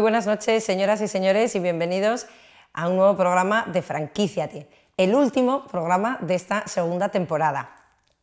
Muy buenas noches, señoras y señores, y bienvenidos a un nuevo programa de Franquiciate, el último programa de esta segunda temporada.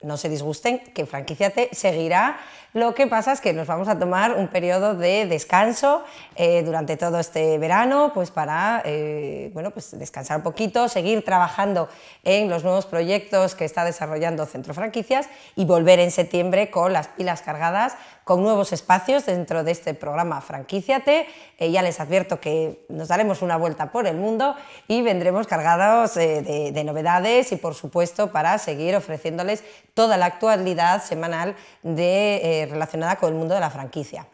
No se disgusten, que Franquiciate seguirá lo que pasa es que nos vamos a tomar un periodo de descanso eh, durante todo este verano, pues para eh, bueno, pues descansar un poquito, seguir trabajando en los nuevos proyectos que está desarrollando Centro Franquicias y volver en septiembre con las pilas cargadas, con nuevos espacios dentro de este programa Franquíciate. Eh, ya les advierto que nos daremos una vuelta por el mundo y vendremos cargados de, de novedades y, por supuesto, para seguir ofreciéndoles toda la actualidad semanal de relacionada con el mundo de la franquicia.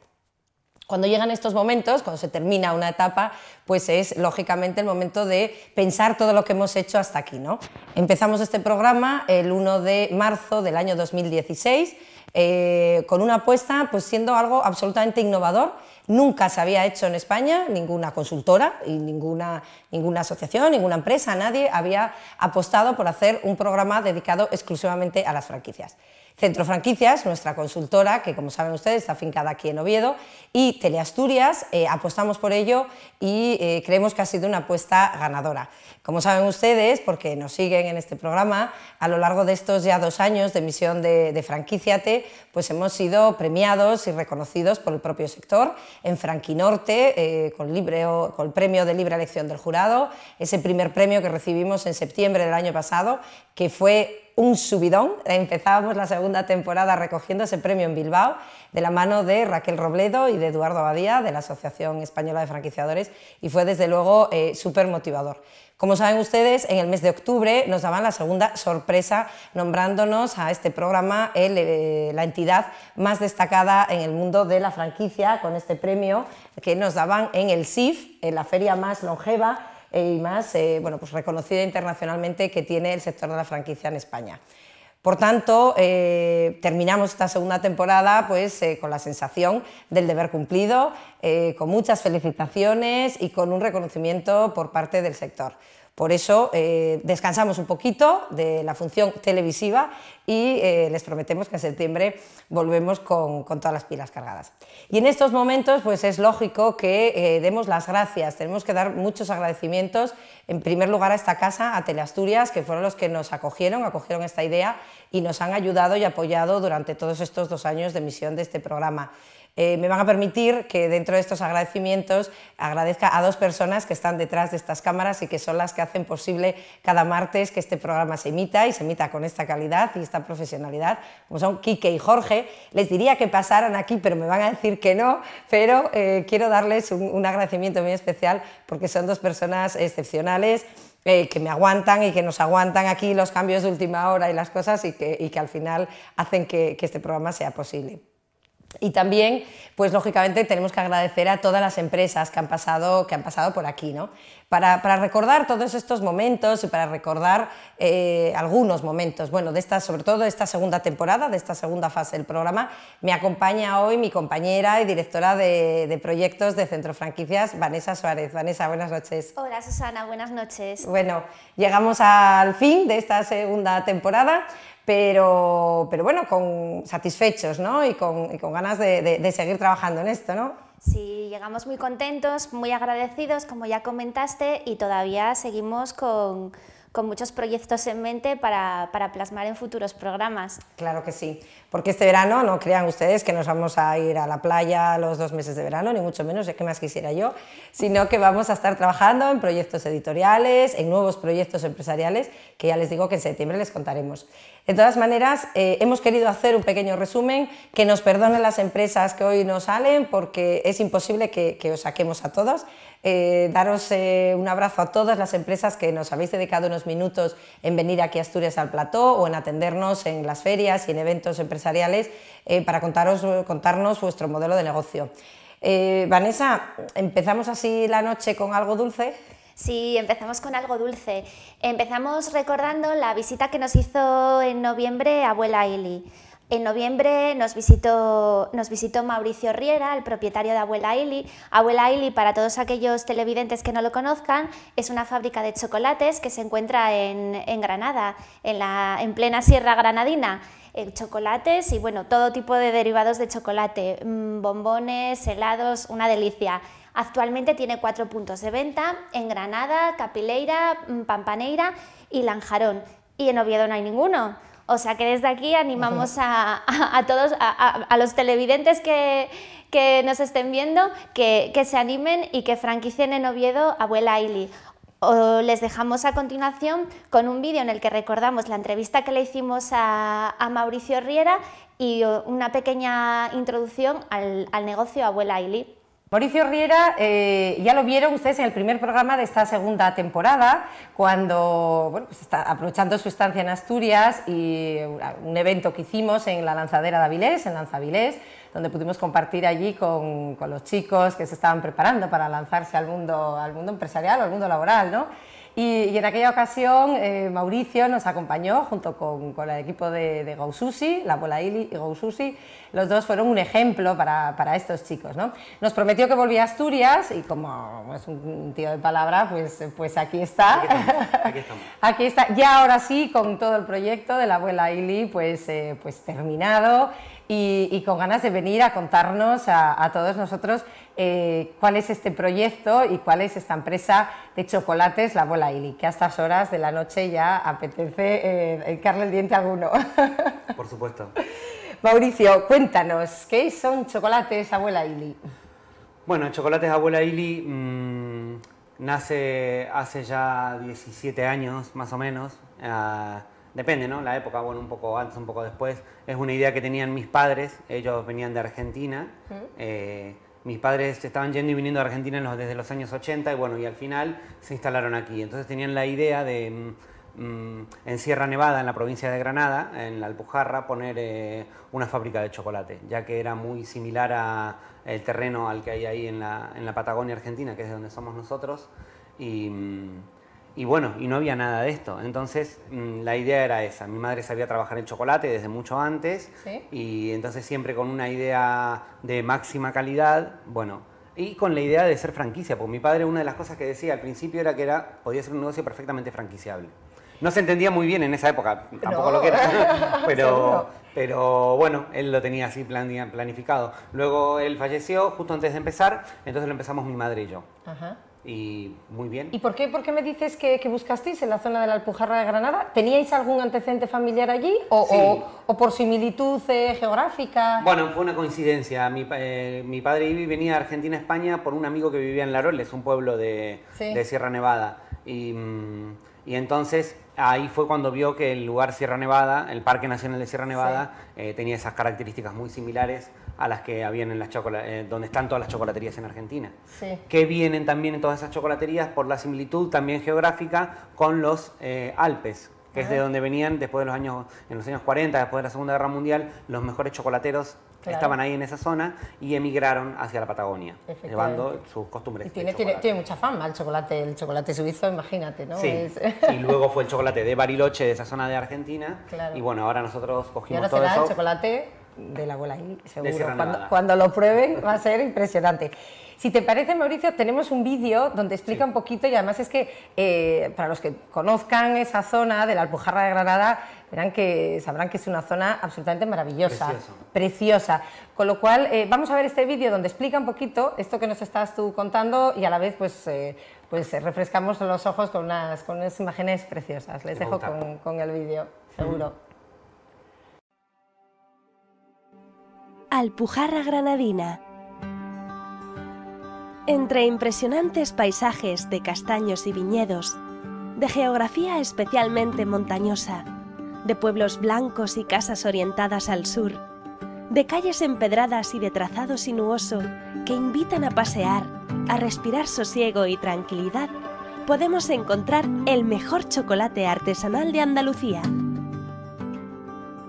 Cuando llegan estos momentos, cuando se termina una etapa, pues es lógicamente el momento de pensar todo lo que hemos hecho hasta aquí. Empezamos este programa el 1 de marzo del año 2016 eh, con una apuesta pues siendo algo absolutamente innovador. Nunca se había hecho en España ninguna consultora y ninguna, ninguna asociación, ninguna empresa, nadie había apostado por hacer un programa dedicado exclusivamente a las franquicias. Centro Franquicias, nuestra consultora, que como saben ustedes está afincada aquí en Oviedo, y Teleasturias, Asturias, eh, apostamos por ello y eh, creemos que ha sido una apuesta ganadora. Como saben ustedes, porque nos siguen en este programa, a lo largo de estos ya dos años de emisión de, Franquiciate, pues hemos sido premiados y reconocidos por el propio sector en Franquinorte, eh, con, con el premio de libre elección del jurado, ese primer premio que recibimos en septiembre del año pasado, que fue un subidón. Empezábamos la segunda temporada recogiendo ese premio en Bilbao de la mano de Raquel Robledo y de Eduardo Abadía de la Asociación Española de Franquiciadores y fue desde luego eh, súper motivador. Como saben ustedes, en el mes de octubre nos daban la segunda sorpresa nombrándonos a este programa eh, la entidad más destacada en el mundo de la franquicia con este premio que nos daban en el SIF, en la feria más longeva y más, eh, pues reconocida internacionalmente que tiene el sector de la franquicia en España. Por tanto, eh, terminamos esta segunda temporada pues, eh, con la sensación del deber cumplido, con muchas felicitaciones y con un reconocimiento por parte del sector. Por eso eh, descansamos un poquito de la función televisiva y eh, les prometemos que en septiembre volvemos con, todas las pilas cargadas. Y en estos momentos pues es lógico que eh, demos las gracias, tenemos que dar muchos agradecimientos en primer lugar a esta casa, a Teleasturias, que fueron los que nos acogieron, acogieron esta idea y nos han ayudado y apoyado durante todos estos dos años de emisión de este programa. Eh, me van a permitir que dentro de estos agradecimientos agradezca a dos personas que están detrás de estas cámaras y que son las que hacen posible cada martes que este programa se emita y se emita con esta calidad y esta profesionalidad, como son Quique y Jorge. Les diría que pasaran aquí, pero me van a decir que no, pero eh, quiero darles un, agradecimiento muy especial porque son dos personas excepcionales. Eh, que me aguantan y que nos aguantan aquí los cambios de última hora y las cosas y que, al final hacen que este programa sea posible. Y también, pues lógicamente, tenemos que agradecer a todas las empresas que han pasado, que han pasado por aquí, ¿no? Para, recordar todos estos momentos y para recordar eh, algunos momentos, bueno, de esta, sobre todo de esta segunda temporada, de esta segunda fase del programa, me acompaña hoy mi compañera y directora de, de proyectos de Centro Franquicias, Vanessa Suárez. Vanessa, buenas noches. Hola, Susana, buenas noches. Bueno, llegamos al fin de esta segunda temporada pero, bueno, satisfechos ¿no? y, con, ganas de, seguir trabajando en esto. ¿no? Sí, llegamos muy contentos, muy agradecidos, como ya comentaste, y todavía seguimos con, muchos proyectos en mente para, plasmar en futuros programas. Claro que sí, porque este verano, no crean ustedes que nos vamos a ir a la playa los dos meses de verano, ni mucho menos, ¿eh? ¿qué que más quisiera yo, sino que vamos a estar trabajando en proyectos editoriales, en nuevos proyectos empresariales, que ya les digo que en septiembre les contaremos. De todas maneras, eh, hemos querido hacer un pequeño resumen, que nos perdonen las empresas que hoy nos salen, porque es imposible que, os saquemos a todos. Eh, daros eh, un abrazo a todas las empresas que nos habéis dedicado unos minutos en venir aquí a Asturias al Plató o en atendernos en las ferias y en eventos empresariales para contarnos vuestro modelo de negocio. Vanessa, empezamos así la noche con algo dulce. Sí, empezamos con algo dulce. Empezamos recordando la visita que nos hizo en noviembre abuela Ili. En noviembre nos visitó, nos visitó Mauricio Riera, el propietario de Abuela Ili. Abuela Ili, para todos aquellos televidentes que no lo conozcan, es una fábrica de chocolates que se encuentra en, Granada, en, plena Sierra Granadina eh, chocolates y bueno, todo tipo de derivados de chocolate, mm, bombones, helados, una delicia. Actualmente tiene cuatro puntos de venta en Granada, Capileira, mm, Pampaneira y Lanjarón. Y en Oviedo no hay ninguno. O sea que desde aquí animamos a, todos, a, los televidentes que, nos estén viendo, que, se animen y que franquicien en Oviedo Abuela Ili. les dejamos a continuación con un vídeo en el que recordamos la entrevista que le hicimos a, Mauricio Riera y una pequeña introducción al, al negocio Abuela Ili. Mauricio Riera, eh, ya lo vieron ustedes en el primer programa de esta segunda temporada, cuando, pues está aprovechando su estancia en Asturias y un evento que hicimos en la lanzadera de Avilés, en Lanzavilés, donde pudimos compartir allí con, los chicos que se estaban preparando para lanzarse al mundo, al mundo empresarial, al mundo laboral, ¿no? Y, en aquella ocasión eh, Mauricio nos acompañó junto con, el equipo de, de la abuela Ili y Goususi. Los dos fueron un ejemplo para, estos chicos. Nos prometió que volvía a Asturias y como es un tío de palabra, pues, pues aquí está. Aquí, está. Ya ahora sí, con todo el proyecto de la abuela Ili, pues, eh, pues terminado y, con ganas de venir a contarnos a todos nosotros eh, cuál es este proyecto y cuál es esta empresa de chocolates, la Abuela Ili, que a estas horas de la noche ya apetece eh, hincarle el diente a alguno. Por supuesto. Mauricio, cuéntanos, ¿qué son chocolates Abuela Ili? Bueno, Chocolates Abuela Ili mm, nace hace ya 17 años, más o menos. Ah, depende, ¿no? La época, bueno, un poco antes, un poco después. Es una idea que tenían mis padres. Ellos venían de Argentina mis padres estaban yendo y viniendo a Argentina desde los años 80 y bueno, y al final se instalaron aquí. Entonces tenían la idea de mm, mm, en Sierra Nevada, en la provincia de Granada, en la Alpujarra, poner eh, una fábrica de chocolate, ya que era muy similar al terreno al que hay ahí en la, en la Patagonia Argentina, que es de donde somos nosotros. Y, mm, y bueno, y no había nada de esto. Entonces mm, la idea era esa. Mi madre sabía trabajar en chocolate desde mucho antes y entonces siempre con una idea de máxima calidad, bueno, y con la idea de ser franquicia, porque mi padre una de las cosas que decía al principio era que era, podía ser un negocio perfectamente franquiciable. No se entendía muy bien en esa época, tampoco lo que era, pero, pero bueno, él lo tenía así planificado. Luego él falleció justo antes de empezar, entonces lo empezamos mi madre y yo. Ajá y muy bien. ¿Y por qué, por qué me dices que, buscasteis en la zona de la Alpujarra de Granada? ¿Teníais algún antecedente familiar allí o, o, por similitud eh, geográfica? Bueno, fue una coincidencia. Mi, eh, mi padre Ibi venía de Argentina, a España por un amigo que vivía en Laroles, un pueblo de, Sierra Nevada. Y, mm, y, entonces ahí fue cuando vio que el lugar Sierra Nevada, el Parque Nacional de Sierra Nevada, eh, tenía esas características muy similares a las que habían en las eh, donde están todas las chocolaterías en Argentina. Que vienen también en todas esas chocolaterías por la similitud también geográfica con los eh, Alpes, que es de donde venían después de los años, en los años 40, después de la Segunda Guerra Mundial, los mejores chocolateros estaban ahí en esa zona y emigraron hacia la Patagonia, llevando sus costumbres. Y tiene, tiene, mucha fama el chocolate, el chocolate suizo, imagínate, ¿no? Sí. Y luego fue el chocolate de Bariloche, de esa zona de Argentina. Y bueno, ahora nosotros cogimos todo eso. chocolate de la ahí, seguro. Cuando, cuando, lo prueben va a ser impresionante. Si te parece, Mauricio, tenemos un vídeo donde explica un poquito y además es que eh, para los que conozcan esa zona de la Alpujarra de Granada, verán que sabrán que es una zona absolutamente maravillosa, preciosa. Con lo cual, eh, vamos a ver este vídeo donde explica un poquito esto que nos estás tú contando y a la vez, pues, eh, pues refrescamos los ojos con unas, imágenes preciosas. Les dejo con, el vídeo, seguro. Alpujarra Granadina. Entre impresionantes paisajes de castaños y viñedos, de geografía especialmente montañosa, de pueblos blancos y casas orientadas al sur, de calles empedradas y de trazado sinuoso que invitan a pasear, a respirar sosiego y tranquilidad, podemos encontrar el mejor chocolate artesanal de Andalucía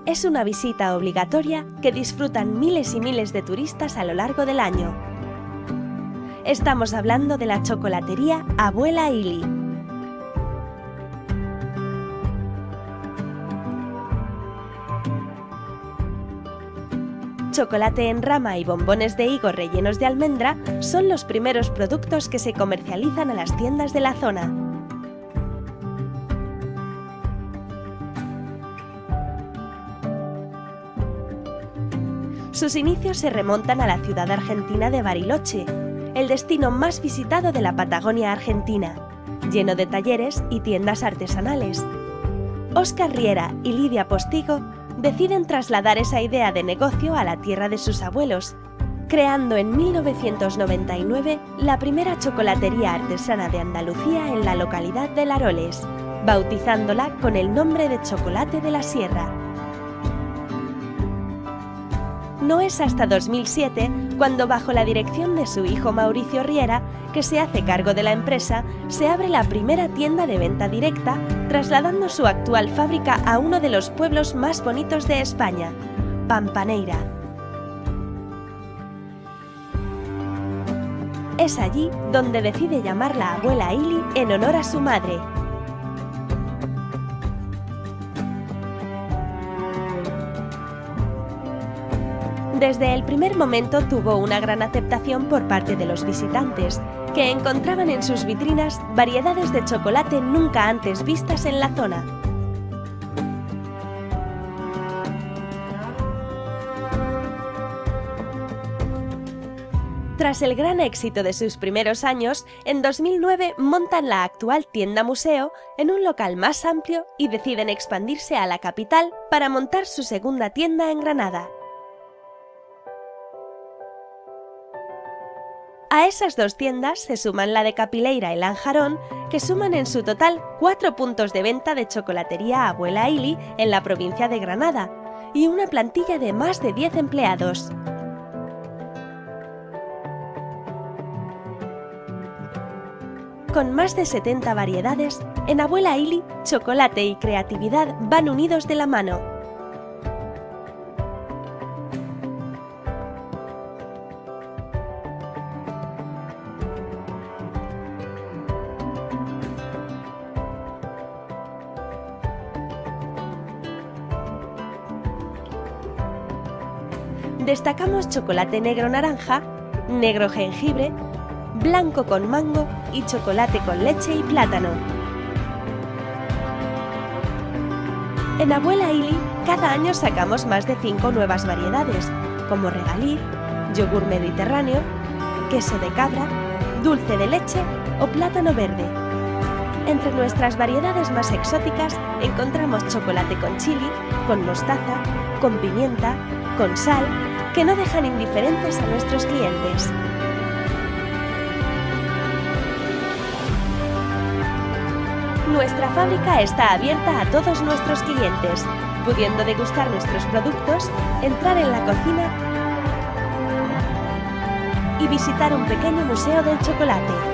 es una visita obligatoria que disfrutan miles y miles de turistas a lo largo del año. Estamos hablando de la chocolatería Abuela Ili. Chocolate en rama y bombones de higo rellenos de almendra son los primeros productos que se comercializan a las tiendas de la zona. Sus inicios se remontan a la ciudad argentina de Bariloche, el destino más visitado de la Patagonia argentina, lleno de talleres y tiendas artesanales. Oscar Riera y Lidia Postigo deciden trasladar esa idea de negocio a la tierra de sus abuelos, creando en 1999 la primera chocolatería artesana de Andalucía en la localidad de Laroles, bautizándola con el nombre de Chocolate de la Sierra no es hasta 2007 cuando bajo la dirección de su hijo Mauricio Riera, que se hace cargo de la empresa, se abre la primera tienda de venta directa, trasladando su actual fábrica a uno de los pueblos más bonitos de España, Pampaneira. Es allí donde decide llamar la abuela Ili en honor a su madre, Desde el primer momento tuvo una gran aceptación por parte de los visitantes, que encontraban en sus vitrinas variedades de chocolate nunca antes vistas en la zona. Tras el gran éxito de sus primeros años, en 2009 montan la actual tienda museo en un local más amplio y deciden expandirse a la capital para montar su segunda tienda en Granada. A esas dos tiendas se suman la de Capileira y Lanjarón, que suman en su total cuatro puntos de venta de chocolatería Abuela Ili en la provincia de Granada y una plantilla de más de 10 empleados. Con más de 70 variedades, en Abuela Ili, chocolate y creatividad van unidos de la mano. destacamos chocolate negro naranja, negro jengibre, blanco con mango y chocolate con leche y plátano. En Abuela Illy cada año sacamos más de 5 nuevas variedades, como regaliz, yogur mediterráneo, queso de cabra, dulce de leche o plátano verde. Entre nuestras variedades más exóticas encontramos chocolate con chili, con mostaza, con pimienta, con sal que no dejan indiferentes a nuestros clientes. Nuestra fábrica está abierta a todos nuestros clientes, pudiendo degustar nuestros productos, entrar en la cocina y visitar un pequeño museo del chocolate.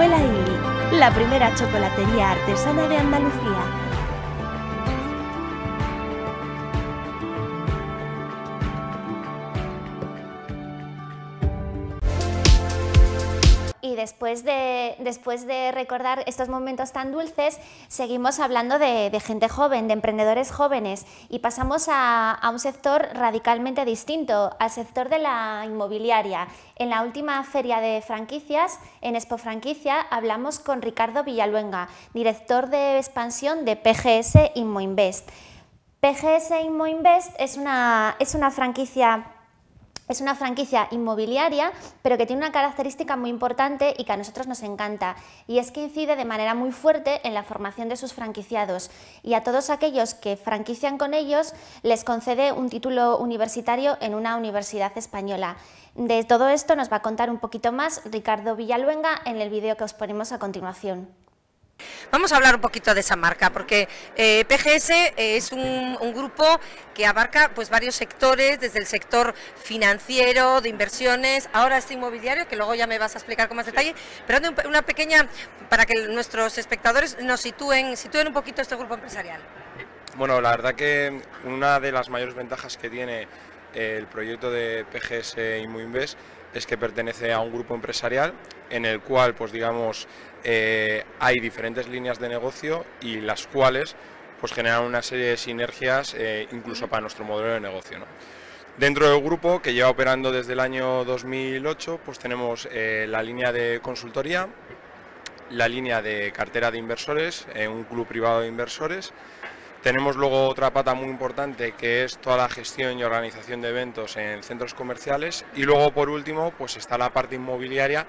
Escuela la primera chocolatería artesana de Andalucía. después de, recordar estos momentos tan dulces, seguimos hablando de, gente joven, de emprendedores jóvenes, y pasamos a, un sector radicalmente distinto, al sector de la inmobiliaria. En la última feria de franquicias, en Expo Franquicia, hablamos con Ricardo Villaluenga, director de expansión de PGS Inmoinvest. PGS Inmoinvest es una, es una franquicia es una franquicia inmobiliaria, pero que tiene una característica muy importante y que a nosotros nos encanta, y es que incide de manera muy fuerte en la formación de sus franquiciados, y a todos aquellos que franquician con ellos les concede un título universitario en una universidad española. De todo esto nos va a contar un poquito más Ricardo Villaluenga en el vídeo que os ponemos a continuación. Vamos a hablar un poquito de esa marca, porque eh, PGS eh, es un, grupo que abarca pues varios sectores, desde el sector financiero, de inversiones, ahora este inmobiliario, que luego ya me vas a explicar con más detalle, pero una pequeña, para que nuestros espectadores nos sitúen, sitúen un poquito este grupo empresarial. Bueno, la verdad que una de las mayores ventajas que tiene eh, el proyecto de PGS invest es que pertenece a un grupo empresarial en el cual, pues digamos, eh, hay diferentes líneas de negocio y las cuales pues generan una serie de sinergias eh, incluso para nuestro modelo de negocio. Dentro del grupo, que lleva operando desde el año 2008, pues tenemos eh, la línea de consultoría, la línea de cartera de inversores, un club privado de inversores, tenemos luego otra pata muy importante que es toda la gestión y organización de eventos en centros comerciales y luego por último pues está la parte inmobiliaria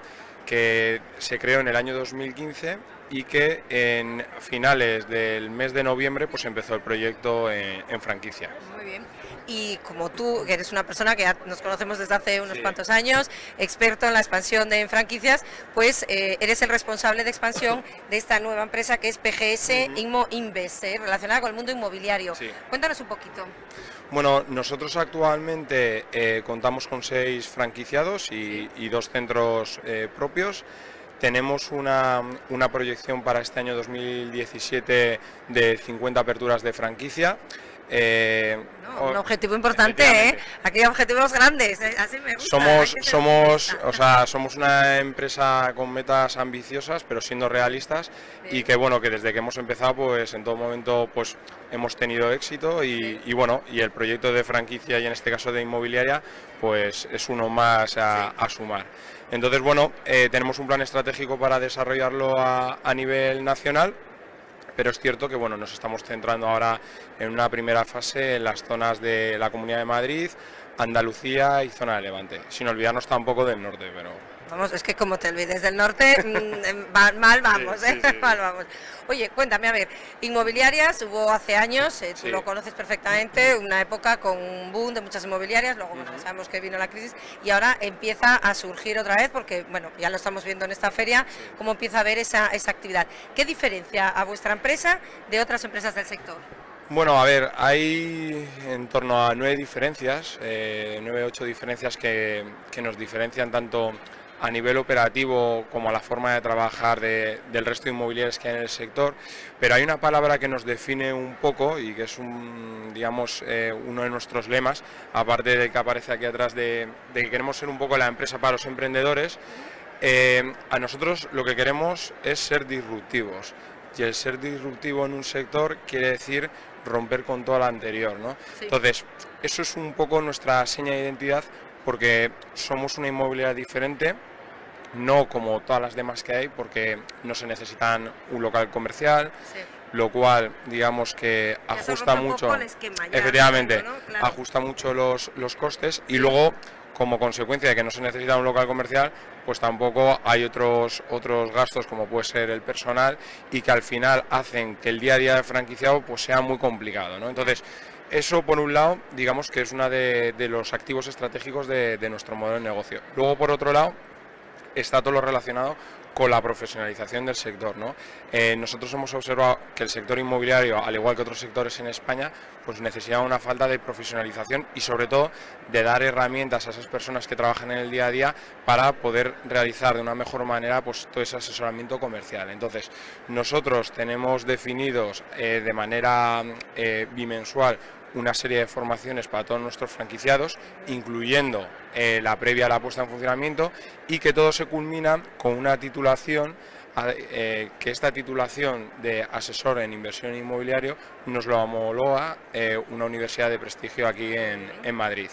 que se creó en el año 2015 y que en finales del mes de noviembre pues empezó el proyecto en, franquicias. Muy bien. Y como tú, eres una persona que nos conocemos desde hace unos cuantos años, experto en la expansión de franquicias, pues eh, eres el responsable de expansión de esta nueva empresa que es PGS Inmo Invest, eh, relacionada con el mundo inmobiliario. Cuéntanos un poquito. Bueno, nosotros actualmente eh, contamos con seis franquiciados y, dos centros eh, propios. Tenemos una, una proyección para este año 2017 de 50 aperturas de franquicia. Eh, un objetivo importante, ¿eh? Aquí hay objetivos grandes, ¿eh? así me gusta. Somos, somos, o sea, somos una empresa con metas ambiciosas, pero siendo realistas y que bueno, que desde que hemos empezado, pues en todo momento, pues hemos tenido éxito y, bueno, y el proyecto de franquicia y en este caso de inmobiliaria, pues es uno más a, sumar. Entonces, bueno, eh, tenemos un plan estratégico para desarrollarlo a nivel nacional pero es cierto que bueno, nos estamos centrando ahora en una primera fase en las zonas de la Comunidad de Madrid, Andalucía y zona de Levante, sin olvidarnos tampoco del norte, pero Vamos, es que como te olvides del norte, mm, mal, vamos, ¿eh? mal vamos. Oye, cuéntame, a ver, inmobiliarias hubo hace años, eh, tú lo conoces perfectamente, una época con un boom de muchas inmobiliarias, luego sabemos que vino la crisis y ahora empieza a surgir otra vez, porque bueno, ya lo estamos viendo en esta feria, cómo empieza a haber esa, esa actividad. ¿Qué diferencia a vuestra empresa de otras empresas del sector? Bueno, a ver, hay en torno a nueve diferencias, eh, nueve, ocho diferencias que, que nos diferencian tanto a nivel operativo como a la forma de trabajar del resto de inmobiliarias que hay en el sector, pero hay una palabra que nos define un poco y que es un, digamos, eh, uno de nuestros lemas, aparte de que aparece aquí atrás de, que queremos ser un poco la empresa para los emprendedores, eh, a nosotros lo que queremos es ser disruptivos. Y el ser disruptivo en un sector quiere decir romper con todo lo anterior. Entonces, eso es un poco nuestra seña de identidad porque somos una inmobiliaria diferente, no como todas las demás que hay, porque no se necesitan un local comercial, lo cual digamos que ajusta mucho, efectivamente, ajusta mucho los, costes y luego como consecuencia de que no se necesita un local comercial, pues tampoco hay otros, otros gastos como puede ser el personal y que al final hacen que el día a día del franquiciado pues sea muy complicado. ¿no? Entonces, eso por un lado, digamos que es uno de, los activos estratégicos de nuestro modelo de negocio. Luego, por otro lado, está todo lo relacionado con la profesionalización del sector. ¿no? Eh, nosotros hemos observado que el sector inmobiliario, al igual que otros sectores en España, pues necesita una falta de profesionalización y sobre todo de dar herramientas a esas personas que trabajan en el día a día para poder realizar de una mejor manera pues, todo ese asesoramiento comercial. Entonces, nosotros tenemos definidos eh, de manera eh, bimensual una serie de formaciones para todos nuestros franquiciados, incluyendo eh, la previa a la puesta en funcionamiento y que todo se culmina con una titulación, eh, que esta titulación de asesor en inversión inmobiliario nos lo homologa a eh, una universidad de prestigio aquí en, Madrid.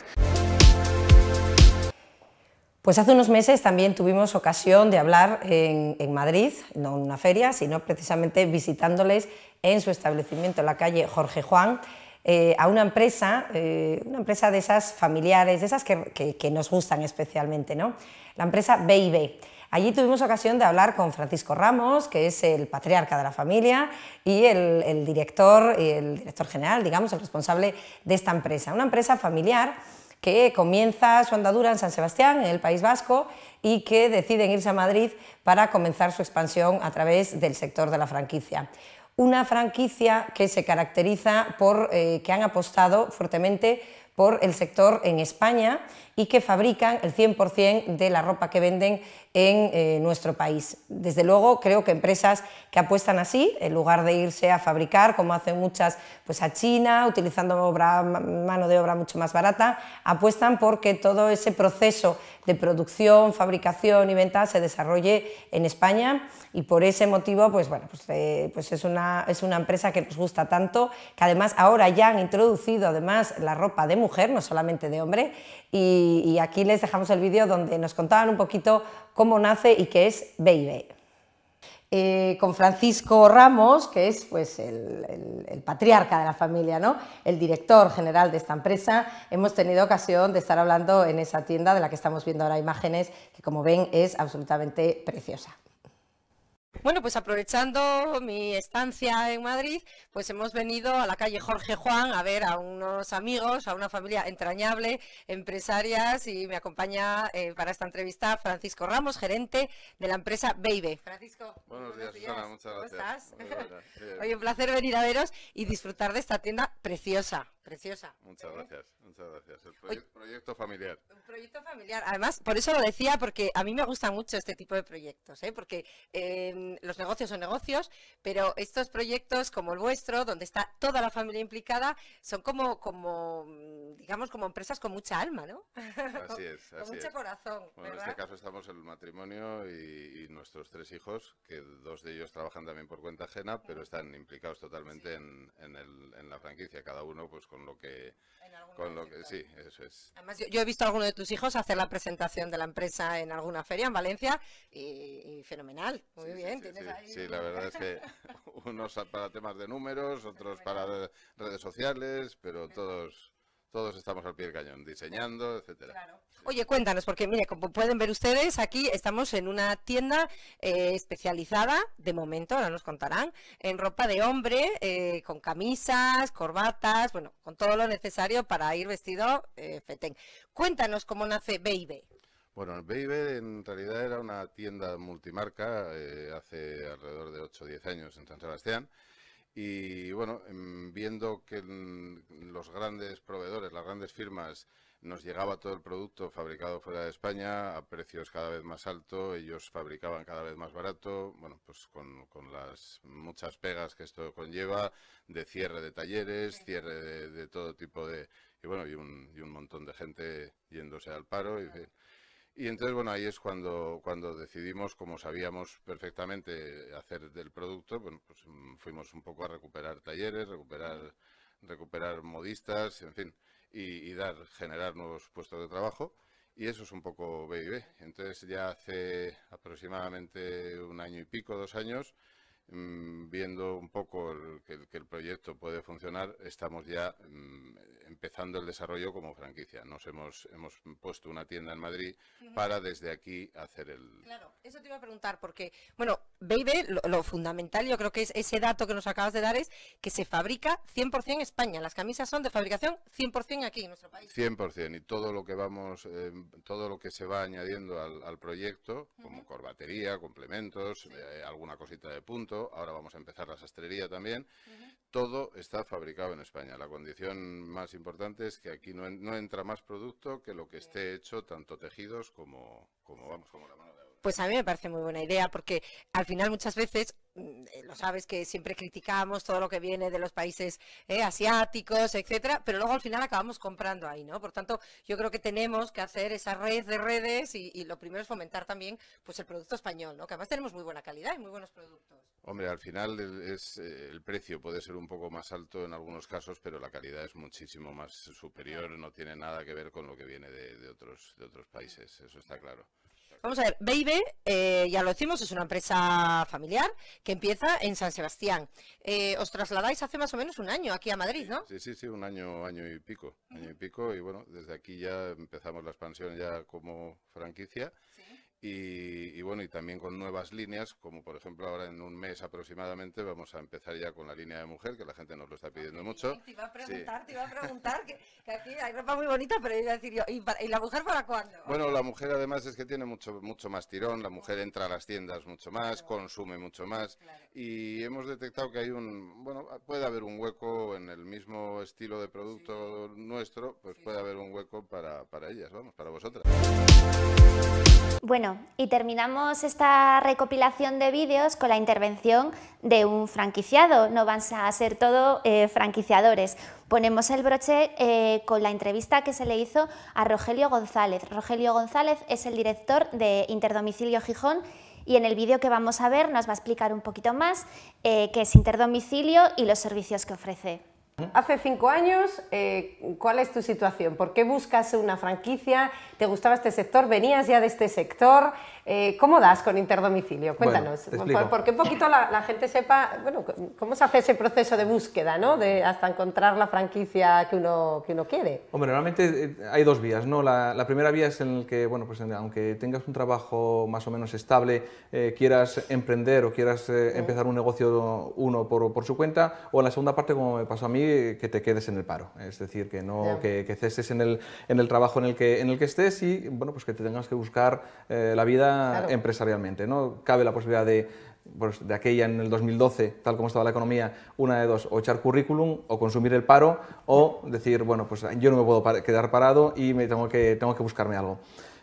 Pues hace unos meses también tuvimos ocasión de hablar en, en, Madrid, no en una feria, sino precisamente visitándoles en su establecimiento en la calle Jorge Juan. Eh, a una empresa, eh, una empresa de esas familiares, de esas que, nos gustan especialmente, ¿no? la empresa B&B. Allí tuvimos ocasión de hablar con Francisco Ramos, que es el patriarca de la familia y el, el director, el director general, digamos, el responsable de esta empresa. Una empresa familiar que comienza su andadura en San Sebastián, en el País Vasco, y que deciden irse a Madrid para comenzar su expansión a través del sector de la franquicia una franquicia que se caracteriza por eh, que han apostado fuertemente por el sector en España y que fabrican el 100% de la ropa que venden en eh, nuestro país. Desde luego, creo que empresas que apuestan así, en lugar de irse a fabricar, como hacen muchas, pues a China, utilizando mano de obra mucho más barata, apuestan porque todo ese proceso de producción, fabricación y venta se desarrolle en España y por ese motivo, pues bueno, pues, eh, pues es, una, es una empresa que nos gusta tanto, que además ahora ya han introducido además la ropa de mujer, no solamente de hombre, y, aquí les dejamos el vídeo donde nos contaban un poquito cómo nace y qué es Baby. Eh, con Francisco Ramos, que es pues, el, el, patriarca de la familia, ¿no? el director general de esta empresa. Hemos tenido ocasión de estar hablando en esa tienda de la que estamos viendo ahora imágenes, que como ven es absolutamente preciosa. Bueno, pues aprovechando mi estancia en Madrid, pues hemos venido a la calle Jorge Juan a ver a unos amigos, a una familia entrañable, empresarias, y me acompaña eh, para esta entrevista Francisco Ramos, gerente de la empresa Baby. Francisco. Buenos, días, muchas gracias. ¿Cómo estás? un placer venir a veros y disfrutar de esta tienda preciosa, preciosa. Muchas ¿Eh? gracias, muchas gracias. El proyecto familiar. Un proyecto familiar. Además, por eso lo decía, porque a mí me gusta mucho este tipo de proyectos, ¿eh? porque... Eh, los negocios son negocios, pero estos proyectos como el vuestro, donde está toda la familia implicada, son como, como mm, digamos, como empresas con mucha alma, ¿no? Así es, con, así mucho corazón. en este caso estamos en el matrimonio y, nuestros tres hijos, que dos de ellos trabajan también por cuenta ajena, pero están implicados totalmente en, la franquicia, cada uno pues con lo que... Con lo que sí, eso es. Además, yo, he visto a alguno de tus hijos hacer la presentación de la empresa en alguna feria en Valencia y, fenomenal, muy bien. Sí, la verdad es que unos para temas de números, otros para redes sociales, pero todos todos estamos al pie del cañón, diseñando, etcétera. Oye, cuéntanos, porque mire, como pueden ver ustedes, aquí estamos en una tienda eh, especializada, de momento, ahora nos contarán, en ropa de hombre, eh, con camisas, corbatas, bueno, con todo lo necesario para ir vestido eh, fetén. Cuéntanos cómo nace Baby. Bueno, el BIB en realidad era una tienda multimarca eh, hace alrededor de 8 o 10 años en San Sebastián. Y bueno, em, viendo que los grandes proveedores, las grandes firmas, nos llegaba todo el producto fabricado fuera de España a precios cada vez más altos, ellos fabricaban cada vez más barato, bueno, pues con, las muchas pegas que esto conlleva, de cierre de talleres, cierre de, todo tipo de... Y bueno, y un, y un montón de gente yéndose al paro. Y, y entonces, bueno, ahí es cuando, cuando decidimos, como sabíamos perfectamente hacer del producto, bueno, pues mm, fuimos un poco a recuperar talleres, recuperar, recuperar modistas, en fin, y, dar, generar nuevos puestos de trabajo. Y eso es un poco B. Entonces ya hace aproximadamente un año y pico, dos años, Mm, viendo un poco que, el proyecto puede funcionar, estamos ya mm, empezando el desarrollo como franquicia. Nos hemos, hemos puesto una tienda en Madrid para desde aquí hacer el... Claro, eso te iba a preguntar, porque, bueno, Baby, lo, fundamental yo creo que es ese dato que nos acabas de dar es que se fabrica 100% en España. Las camisas son de fabricación 100% aquí en nuestro país. 100% y todo lo que vamos, eh, todo lo que se va añadiendo al, proyecto, como corbatería, complementos, eh, alguna cosita de punto, ahora vamos a empezar la sastrería también, todo está fabricado en España. La condición más importante es que aquí no, entra más producto que lo que esté hecho, tanto tejidos como, como, vamos, como la mano pues a mí me parece muy buena idea porque al final muchas veces mm, eh, lo sabes que siempre criticamos todo lo que viene de los países eh, asiáticos, etcétera, pero luego al final acabamos comprando ahí, ¿no? Por tanto, yo creo que tenemos que hacer esa red de redes y, lo primero es fomentar también pues el producto español, ¿no? Que además tenemos muy buena calidad y muy buenos productos. Hombre, al final es eh, el precio puede ser un poco más alto en algunos casos, pero la calidad es muchísimo más superior, no tiene nada que ver con lo que viene de otros de otros países, eso está claro. Vamos a ver, Baby, eh, ya lo decimos, es una empresa familiar que empieza en San Sebastián. Eh, os trasladáis hace más o menos un año aquí a Madrid, ¿no? Sí, sí, sí, un año, año y pico. Año y pico, y bueno, desde aquí ya empezamos la expansión ya como franquicia. Y, bueno, y también con nuevas líneas, como por ejemplo ahora en un mes aproximadamente vamos a empezar ya con la línea de mujer, que la gente nos lo está ah, pidiendo mucho. Te iba a preguntar, te iba a preguntar, que, aquí hay ropa muy bonita, pero iba a decir yo, ¿y, la mujer para cuándo? Bueno, la mujer además es que tiene mucho, mucho más tirón, la mujer entra a las tiendas mucho más, consume mucho más, y hemos detectado que hay un, bueno, puede haber un hueco en el mismo estilo de producto nuestro, pues puede haber un hueco para, para ellas, vamos, para vosotras. Bueno, y terminamos esta recopilación de vídeos con la intervención de un franquiciado. No van a ser todo eh, franquiciadores. Ponemos el broche eh, con la entrevista que se le hizo a Rogelio González. Rogelio González es el director de Interdomicilio Gijón y en el vídeo que vamos a ver nos va a explicar un poquito más eh, qué es Interdomicilio y los servicios que ofrece. Hace cinco años, eh, ¿cuál es tu situación? ¿Por qué buscas una franquicia? ¿Te gustaba este sector? ¿Venías ya de este sector? Eh, ¿Cómo das con interdomicilio? Cuéntanos, porque un poquito la, gente sepa, bueno, cómo se hace ese proceso de búsqueda, ¿no? De hasta encontrar la franquicia que uno, que uno quiere. Hombre, normalmente eh, hay dos vías, ¿no? La, primera vía es en la que, bueno, pues aunque tengas un trabajo más o menos estable, quieras emprender o quieras empezar un negocio uno por, por su cuenta, o en la segunda parte, como me pasó a mí, que te quedes en el paro, es decir, que no que, ceses en el, en el trabajo en el, que, en el que estés y bueno, pues que te tengas que buscar eh, la vida empresarialmente. ¿no? Cabe la posibilidad de, pues, de aquella en el 2012, tal como estaba la economía, una de dos, o echar currículum, o consumir el paro, o decir, bueno, pues yo no me puedo quedar parado y me tengo, que, tengo que buscarme algo.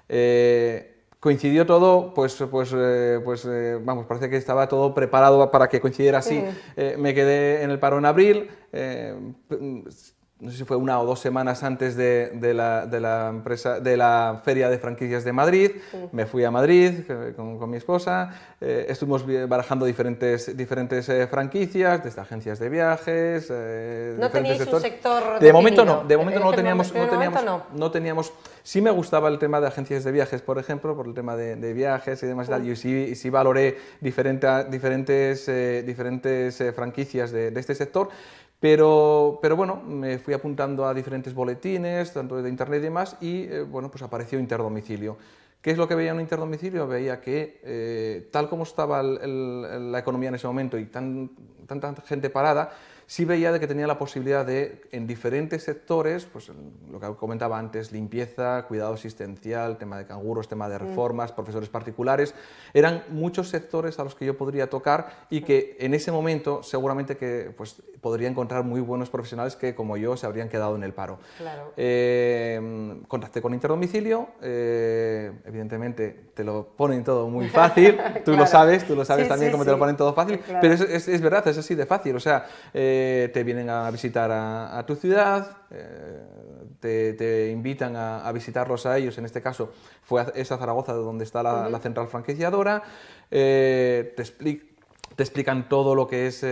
Eh, coincidió todo, pues, pues, eh, pues eh, vamos, parece que estaba todo preparado para que coincidiera así. Eh, me quedé en el paro en abril, no sé si fue una o dos semanas antes de, la, de, la, empresa, de la Feria de Franquicias de Madrid. Me fui a Madrid con, con mi esposa. Eh, estuvimos barajando diferentes, diferentes eh, franquicias, desde agencias de viajes. Eh, ¿No teníais un sector De este momento no, de momento no teníamos. No teníamos, no. teníamos, Sí me gustaba el tema de agencias de viajes, por ejemplo, por el tema de, viajes y demás. Y sí, valoré diferentes, diferentes franquicias de, de este sector pero, pero bueno, me fui apuntando a diferentes boletines, tanto de internet y demás, y eh, bueno, pues apareció interdomicilio. ¿Qué es lo que veía en interdomicilio? Veía que eh, tal como estaba la economía en ese momento y tan, tanta gente parada, sí veía de que tenía la posibilidad de, en diferentes sectores, pues lo que comentaba antes, limpieza, cuidado asistencial, tema de canguros, tema de mm. reformas, profesores particulares, eran muchos sectores a los que yo podría tocar y que en ese momento seguramente que pues, podría encontrar muy buenos profesionales que, como yo, se habrían quedado en el paro. Claro. Em, contacté con Interdomicilio, eh, evidentemente te lo ponen todo muy fácil, tú lo sabes, tú lo sabes también cómo como te lo ponen todo fácil, pero es, es, verdad, es así de fácil, o sea... Eh, te vienen a visitar a, tu ciudad, eh, te, invitan a, visitarlos a ellos, en este caso fue a, es Zaragoza donde está la, central franquiciadora, eh, te, explican te explican todo lo que es eh,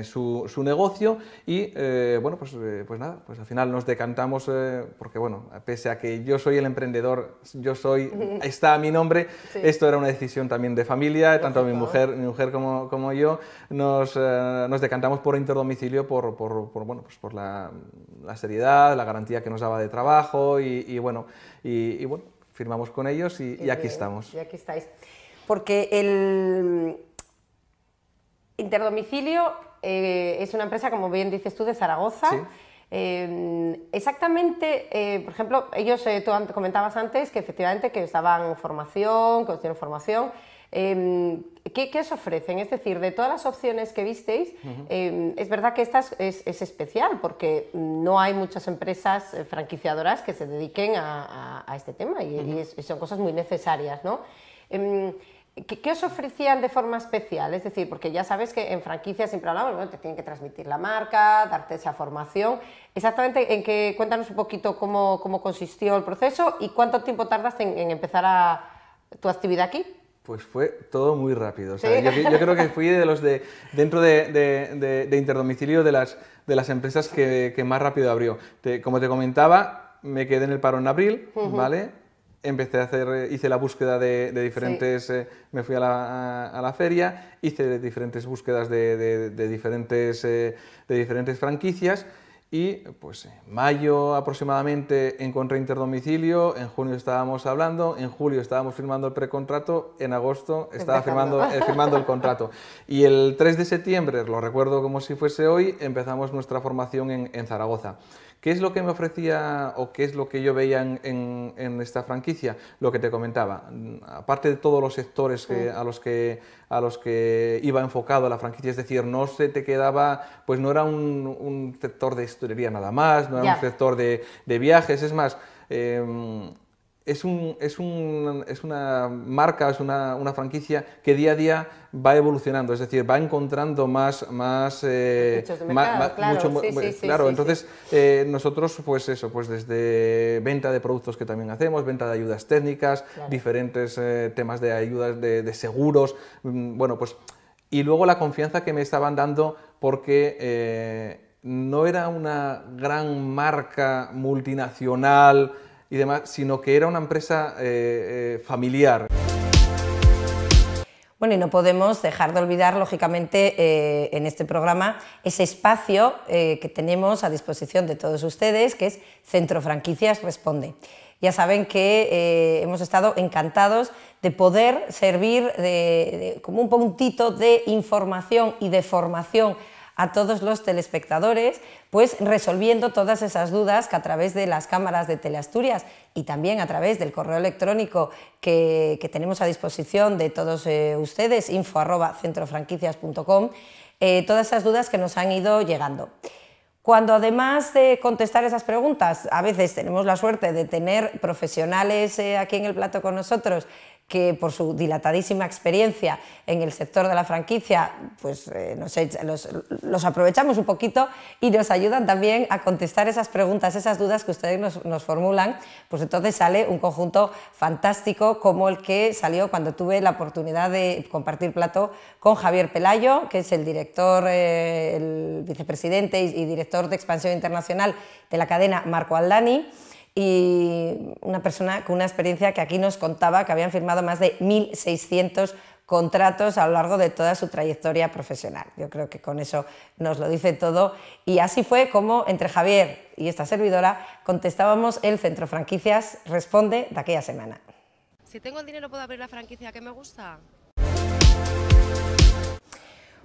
eh, su, negocio y eh, bueno, pues, pues nada, pues al final nos decantamos porque bueno, pese a que yo soy el emprendedor, yo soy, está a mi nombre, esto era una decisión también de familia, tanto mi mujer, mi mujer como, como yo, nos, decantamos por interdomicilio por, por, bueno, pues por la, seriedad, la garantía que nos daba de trabajo y, bueno, y, bueno, firmamos con ellos y, aquí estamos. Y aquí estáis. Porque el Interdomicilio eh, es una empresa, como bien dices tú, de Zaragoza. Eh, exactamente, eh, por ejemplo, ellos, tú comentabas antes que efectivamente que estaban formación, que os dieron formación. Em, ¿qué, os ofrecen? Es decir, de todas las opciones que visteis, em, es verdad que esta es, especial porque no hay muchas empresas franquiciadoras que se dediquen a, este tema y, son cosas muy necesarias, ¿no? Em, ¿Qué, os ofrecían de forma especial? Es decir, porque ya sabes que en franquicia siempre hablamos, bueno, te tienen que transmitir la marca, darte esa formación. Exactamente, en qué cuéntanos un poquito cómo, cómo consistió el proceso y cuánto tiempo tardaste en, empezar tu actividad aquí. Pues fue todo muy rápido. yo, creo que fui de los de dentro de, de, de, interdomicilio de las, de las empresas que, más rápido abrió. como te comentaba, me quedé en el paro en abril, ¿vale? empecé a hacer, eh, hice la búsqueda de, diferentes, eh, me fui a la, feria, hice diferentes búsquedas de, diferentes, eh, de diferentes franquicias y pues en mayo aproximadamente encontré interdomicilio, en junio estábamos hablando, en julio estábamos firmando el precontrato, en agosto estaba firmando, firmando el contrato. Y el 3 de septiembre, lo recuerdo como si fuese hoy, empezamos nuestra formación en, en Zaragoza. ¿Qué es lo que me ofrecía o qué es lo que yo veía en, esta franquicia? Lo que te comentaba, mm, aparte de todos los sectores a, los que, a los que iba enfocado la franquicia, es decir, no se te quedaba, pues no era un, sector de historia nada más, no era un sector de, viajes, es más... Em, es, un, es, un, es, una marca, es una, franquicia que día a día va evolucionando, es decir, va encontrando más... más, eh, de claro, claro entonces nosotros pues eso, pues desde venta de productos que también hacemos, venta de ayudas técnicas, diferentes eh, temas de ayudas de seguros, mm, bueno pues... Y luego la confianza que me estaban dando porque eh, no era una gran marca multinacional, y demás, sino que era una empresa eh, eh, familiar. Bueno, y no podemos dejar de olvidar, lógicamente, eh, en este programa ese espacio que tenemos a disposición de todos ustedes, que es Centro Franquicias Responde. Ya saben que hemos estado encantados de poder servir como un puntito de información y de formación a todos los telespectadores, pues resolviendo todas esas dudas que a través de las cámaras de Teleasturias y también a través del correo electrónico que, tenemos a disposición de todos eh, ustedes, info.centrofranquicias.com, eh, todas esas dudas que nos han ido llegando. Cuando además de contestar esas preguntas, a veces tenemos la suerte de tener profesionales eh, aquí en el plato con nosotros que por su dilatadísima experiencia en el sector de la franquicia, pues eh, los, aprovechamos un poquito y nos ayudan también a contestar esas preguntas, esas dudas que ustedes nos, formulan, pues entonces sale un conjunto fantástico como el que salió cuando tuve la oportunidad de compartir plato con Javier Pelayo, que es el director, eh, el vicepresidente y director de expansión internacional de la cadena Marco Aldani y una persona con una experiencia que aquí nos contaba que habían firmado más de 1.600 contratos a lo largo de toda su trayectoria profesional. Yo creo que con eso nos lo dice todo. Y así fue como entre Javier y esta servidora contestábamos el Centro Franquicias Responde de aquella semana. Si tengo el dinero puedo abrir la franquicia que me gusta.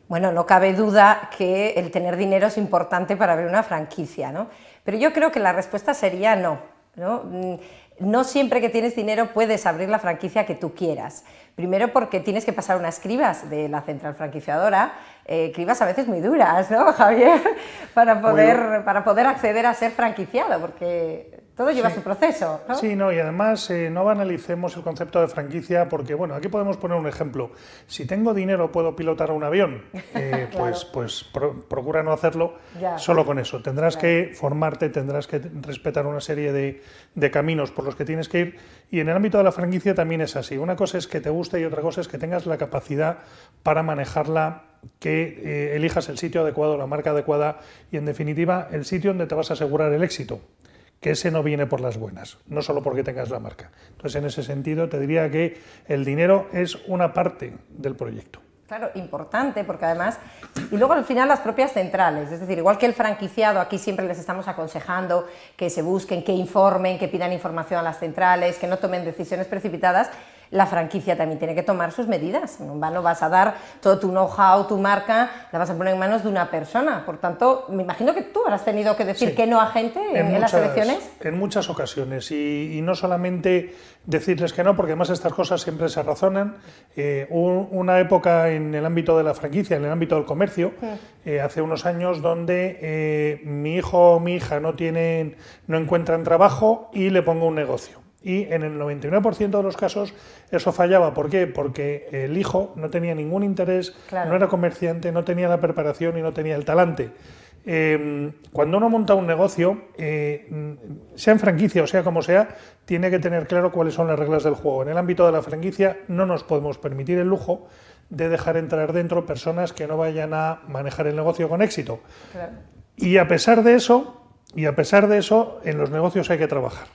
Bueno, no cabe duda que el tener dinero es importante para abrir una franquicia, ¿no? Pero yo creo que la respuesta sería no. ¿no? Mm, no siempre que tienes dinero puedes abrir la franquicia que tú quieras. Primero porque tienes que pasar unas cribas de la central franquiciadora, eh, cribas a veces muy duras, ¿no, Javier? Para poder, para poder acceder a ser franquiciado, porque todo lleva su proceso, ¿no? Sí, no, y además eh, no banalicemos el concepto de franquicia porque, bueno, aquí podemos poner un ejemplo. Si tengo dinero puedo pilotar un avión, eh, pues, pues procura no hacerlo solo con eso. Tendrás que formarte, tendrás que respetar una serie de, caminos por los que tienes que ir. Y en el ámbito de la franquicia también es así. Una cosa es que te guste y otra cosa es que tengas la capacidad para manejarla que eh, elijas el sitio adecuado, la marca adecuada y en definitiva el sitio donde te vas a asegurar el éxito que ese no viene por las buenas, no solo porque tengas la marca. Entonces, en ese sentido, te diría que el dinero es una parte del proyecto. Claro, importante, porque además, y luego al final las propias centrales, es decir, igual que el franquiciado, aquí siempre les estamos aconsejando que se busquen, que informen, que pidan información a las centrales, que no tomen decisiones precipitadas, la franquicia también tiene que tomar sus medidas. No vas a dar todo tu know-how, tu marca, la vas a poner en manos de una persona. Por tanto, me imagino que tú habrás tenido que decir que no a gente en, las elecciones. En muchas ocasiones. Y, no solamente decirles que no, porque además estas cosas siempre se razonan. Eh, una época en el ámbito de la franquicia, en el ámbito del comercio, eh, hace unos años donde eh, mi hijo o mi hija no tienen, no encuentran trabajo y le pongo un negocio y en el 99% de los casos eso fallaba. ¿Por qué? Porque el hijo no tenía ningún interés, no era comerciante, no tenía la preparación y no tenía el talante. Em, cuando uno monta un negocio, eh, sea en franquicia o sea como sea, tiene que tener claro cuáles son las reglas del juego. En el ámbito de la franquicia no nos podemos permitir el lujo de dejar entrar dentro personas que no vayan a manejar el negocio con éxito. Y a pesar de eso, y a pesar de eso, en los negocios hay que trabajar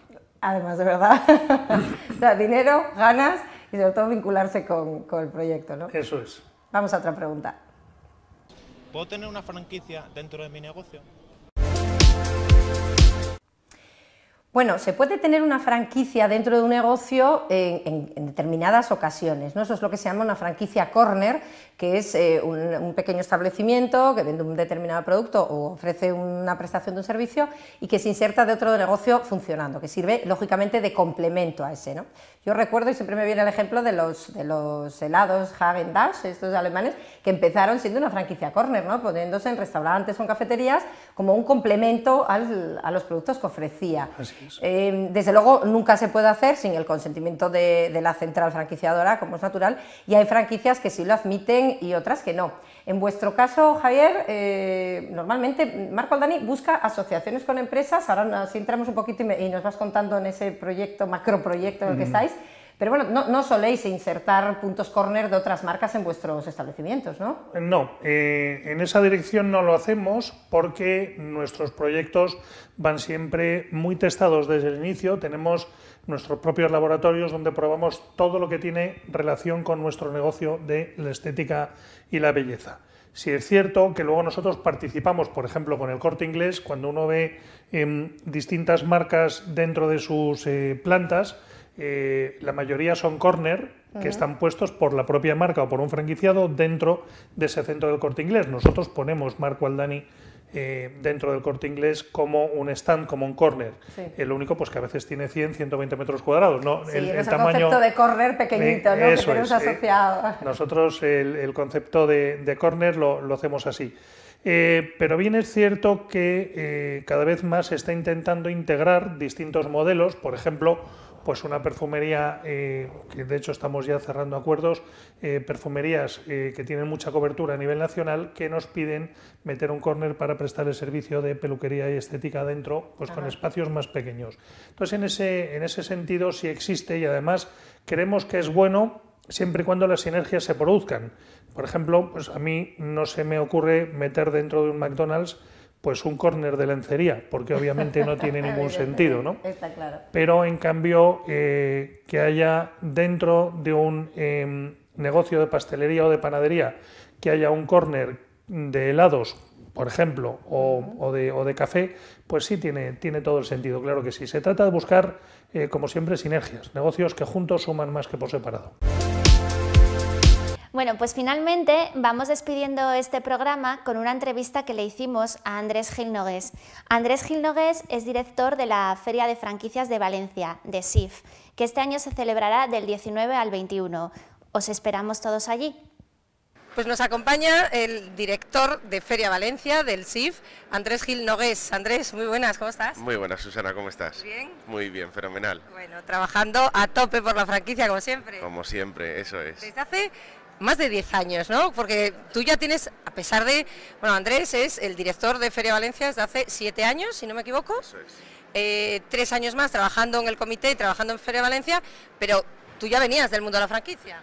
además de verdad. o dinero, ganas y sobre todo vincularse con, con el proyecto, ¿no? Eso es. Vamos a otra pregunta. ¿Puedo tener una franquicia dentro de mi negocio? Bueno, se puede tener una franquicia dentro de un negocio en, determinadas ocasiones, ¿no? Eso es lo que se llama una franquicia corner, que es eh, un, pequeño establecimiento que vende un determinado producto o ofrece una prestación de un servicio y que se inserta dentro de negocio funcionando, que sirve lógicamente de complemento a ese, ¿no? Yo recuerdo y siempre me viene el ejemplo de los, de los helados Hagen estos alemanes, que empezaron siendo una franquicia corner, ¿no? Poniéndose en restaurantes o en cafeterías como un complemento a los productos que ofrecía. Eh, desde luego, nunca se puede hacer sin el consentimiento de, la central franquiciadora, como es natural, y hay franquicias que sí lo admiten y otras que no. En vuestro caso, Javier, eh, normalmente Marco Aldani busca asociaciones con empresas, ahora si entramos un poquito y, nos vas contando en ese proyecto, macroproyecto en el que mm. estáis, pero bueno, no, soléis insertar puntos corner de otras marcas en vuestros establecimientos, ¿no? No, eh, en esa dirección no lo hacemos porque nuestros proyectos van siempre muy testados desde el inicio. Tenemos nuestros propios laboratorios donde probamos todo lo que tiene relación con nuestro negocio de la estética y la belleza. Si es cierto que luego nosotros participamos, por ejemplo, con el corte inglés, cuando uno ve em, distintas marcas dentro de sus eh, plantas, eh, la mayoría son corner que están puestos por la propia marca o por un franquiciado dentro de ese centro del corte inglés. Nosotros ponemos Marco Aldani eh, dentro del corte inglés como un stand, como un corner. El único, pues que a veces tiene 100, 120 metros cuadrados. ¿no? el, tamaño... concepto de corner pequeñito ¿no? Eh, nosotros el, concepto de, corner lo, hacemos así. pero bien es cierto que cada vez más se está intentando integrar distintos modelos, por ejemplo, pues una perfumería, eh, que de hecho estamos ya cerrando acuerdos, eh, perfumerías eh, que tienen mucha cobertura a nivel nacional, que nos piden meter un corner para prestar el servicio de peluquería y estética dentro, pues con espacios más pequeños. Entonces, en ese, en ese sentido sí existe y además creemos que es bueno siempre y cuando las sinergias se produzcan. Por ejemplo, pues a mí no se me ocurre meter dentro de un McDonald's pues un córner de lencería, porque obviamente no tiene ningún sentido, ¿no? Está claro. Pero en cambio, eh, que haya dentro de un em, negocio de pastelería o de panadería, que haya un córner de helados, por ejemplo, o, de, café, pues sí tiene, tiene todo el sentido, claro que sí. Se trata de buscar, eh, como siempre, sinergias, negocios que juntos suman más que por separado. Bueno, pues finalmente vamos despidiendo este programa con una entrevista que le hicimos a Andrés Gil Andrés Gil Nogués es director de la Feria de Franquicias de Valencia, de SIF, que este año se celebrará del 19 al 21. Os esperamos todos allí. Pues nos acompaña el director de Feria Valencia, del SIF, Andrés Gil Nogués. Andrés, muy buenas, ¿cómo estás? Muy buenas, Susana, ¿cómo estás? Bien. Muy bien, fenomenal. Bueno, trabajando a tope por la franquicia, como siempre. Como siempre, eso es. hace más de 10 años, ¿no? Porque tú ya tienes, a pesar de, bueno, Andrés es el director de Feria Valencia desde hace 7 años, si no me equivoco. Eh, tres años más trabajando en el comité trabajando en Feria Valencia, pero tú ya venías del mundo de la franquicia.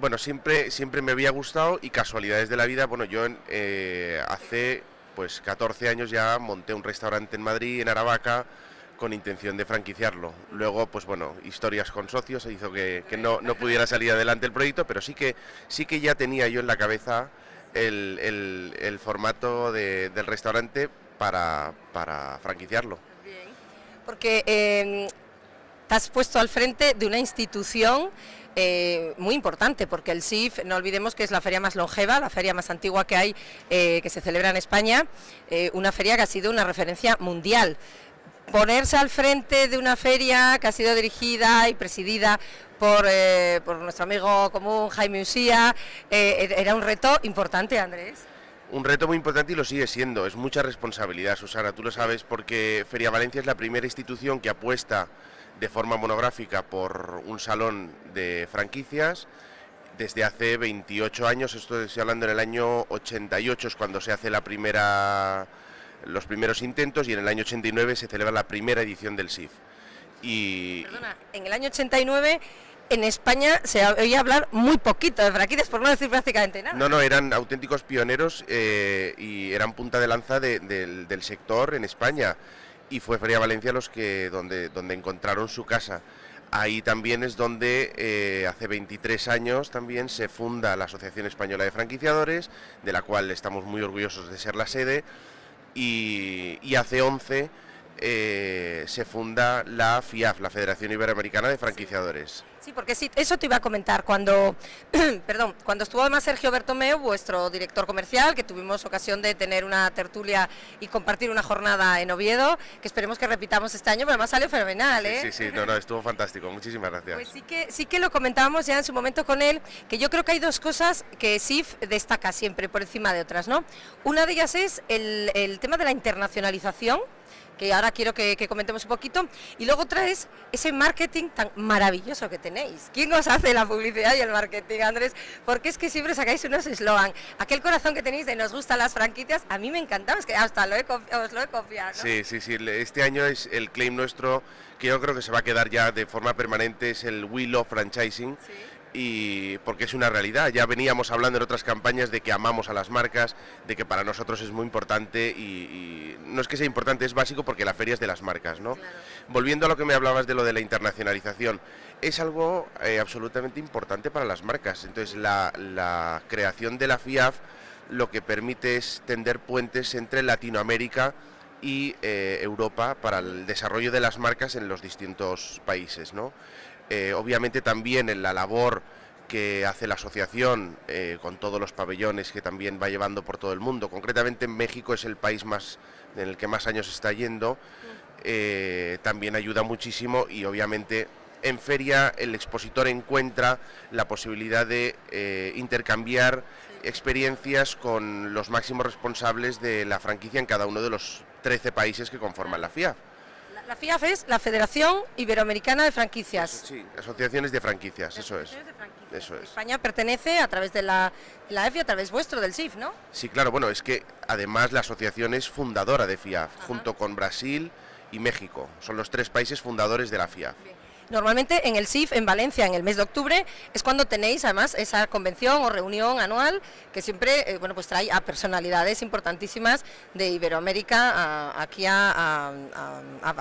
Bueno, siempre, siempre me había gustado y casualidades de la vida, bueno, yo eh, hace pues 14 años ya monté un restaurante en Madrid, en Aravaca, con intención de franquiciarlo. Luego, pues bueno, historias con socios se hizo que, no, no, pudiera salir adelante el proyecto, pero sí que, sí que ya tenía yo en la cabeza el, formato del restaurante para, franquiciarlo. Porque em, has puesto al frente de una institución eh, muy importante, porque el SIF, no olvidemos que es la feria más longeva, la feria más antigua que hay, eh, que se celebra en España, eh, una feria que ha sido una referencia mundial. Ponerse al frente de una feria que ha sido dirigida y presidida por, eh, nuestro amigo común Jaime Usía, eh, era un reto importante, Andrés. Un reto muy importante y lo sigue siendo, es mucha responsabilidad, Susana, tú lo sabes, porque Feria Valencia es la primera institución que apuesta de forma monográfica por un salón de franquicias. Desde hace 28 años, esto estoy hablando en el año 88, es cuando se hace la primera los primeros intentos y en el año 89 se celebra la primera edición del SIF. Y, Perdona, en el año 89 en España se oía hablar muy poquito de franquicias... por no decir prácticamente nada. No, no, eran auténticos pioneros eh, y eran punta de lanza del, sector en España. Y fue Feria Valencia los que donde, donde encontraron su casa. Ahí también es donde eh, hace 23 años también se funda la Asociación Española de Franquiciadores, de la cual estamos muy orgullosos de ser la sede y, hace 11 eh, se funda la FIAF, la Federación Iberoamericana de Franquiciadores. Sí, porque sí, eso te iba a comentar. Cuando, perdón, cuando estuvo además Sergio Bertomeu, vuestro director comercial, que tuvimos ocasión de tener una tertulia y compartir una jornada en Oviedo, que esperemos que repitamos este año, pero además salió fenomenal, ¿eh? Sí, sí, no, no, estuvo fantástico. Muchísimas gracias. Pues sí que, sí que lo comentábamos ya en su momento con él, que yo creo que hay dos cosas que SIF destaca siempre por encima de otras, ¿no? Una de ellas es el, el tema de la internacionalización que ahora quiero que, comentemos un poquito. Y luego otra ese marketing tan maravilloso que tenéis. ¿Quién os hace la publicidad y el marketing, Andrés? Porque es que siempre sacáis unos eslogan. Aquel corazón que tenéis de nos gustan las franquicias, a mí me encantaba, es que hasta lo he, os lo he copiado. Sí, sí, sí. Este año es el claim nuestro, que yo creo que se va a quedar ya de forma permanente, es el We Love Franchising. ¿Sí? y porque es una realidad. Ya veníamos hablando en otras campañas de que amamos a las marcas, de que para nosotros es muy importante y, no es que sea importante, es básico porque la feria es de las marcas, ¿no? Volviendo a lo que me hablabas de lo de la internacionalización, es algo eh, absolutamente importante para las marcas. Entonces la, creación de la FIAF lo que permite es tender puentes entre Latinoamérica y eh, Europa para el desarrollo de las marcas en los distintos países, ¿no? Eh, obviamente también en la labor que hace la asociación eh, con todos los pabellones que también va llevando por todo el mundo. Concretamente en México es el país más en el que más años está yendo. Eh, también ayuda muchísimo y obviamente en feria el expositor encuentra la posibilidad de intercambiar experiencias con los máximos responsables de la franquicia en cada uno de los 13 países que conforman la FIAF. La FIAF es la Federación Iberoamericana de Franquicias. sí, asociaciones de franquicias, eso es. Eso es. España pertenece a través de la, EFI, a través vuestro, del SIF, ¿no? Sí, claro, bueno, es que además la asociación es fundadora de FIAF, junto con Brasil y México. Son los tres países fundadores de la FIAF. Normalmente en el SIF en Valencia, en el mes de octubre, es cuando tenéis además esa convención o reunión anual que siempre eh, bueno, pues trae a personalidades importantísimas de Iberoamérica aquí a,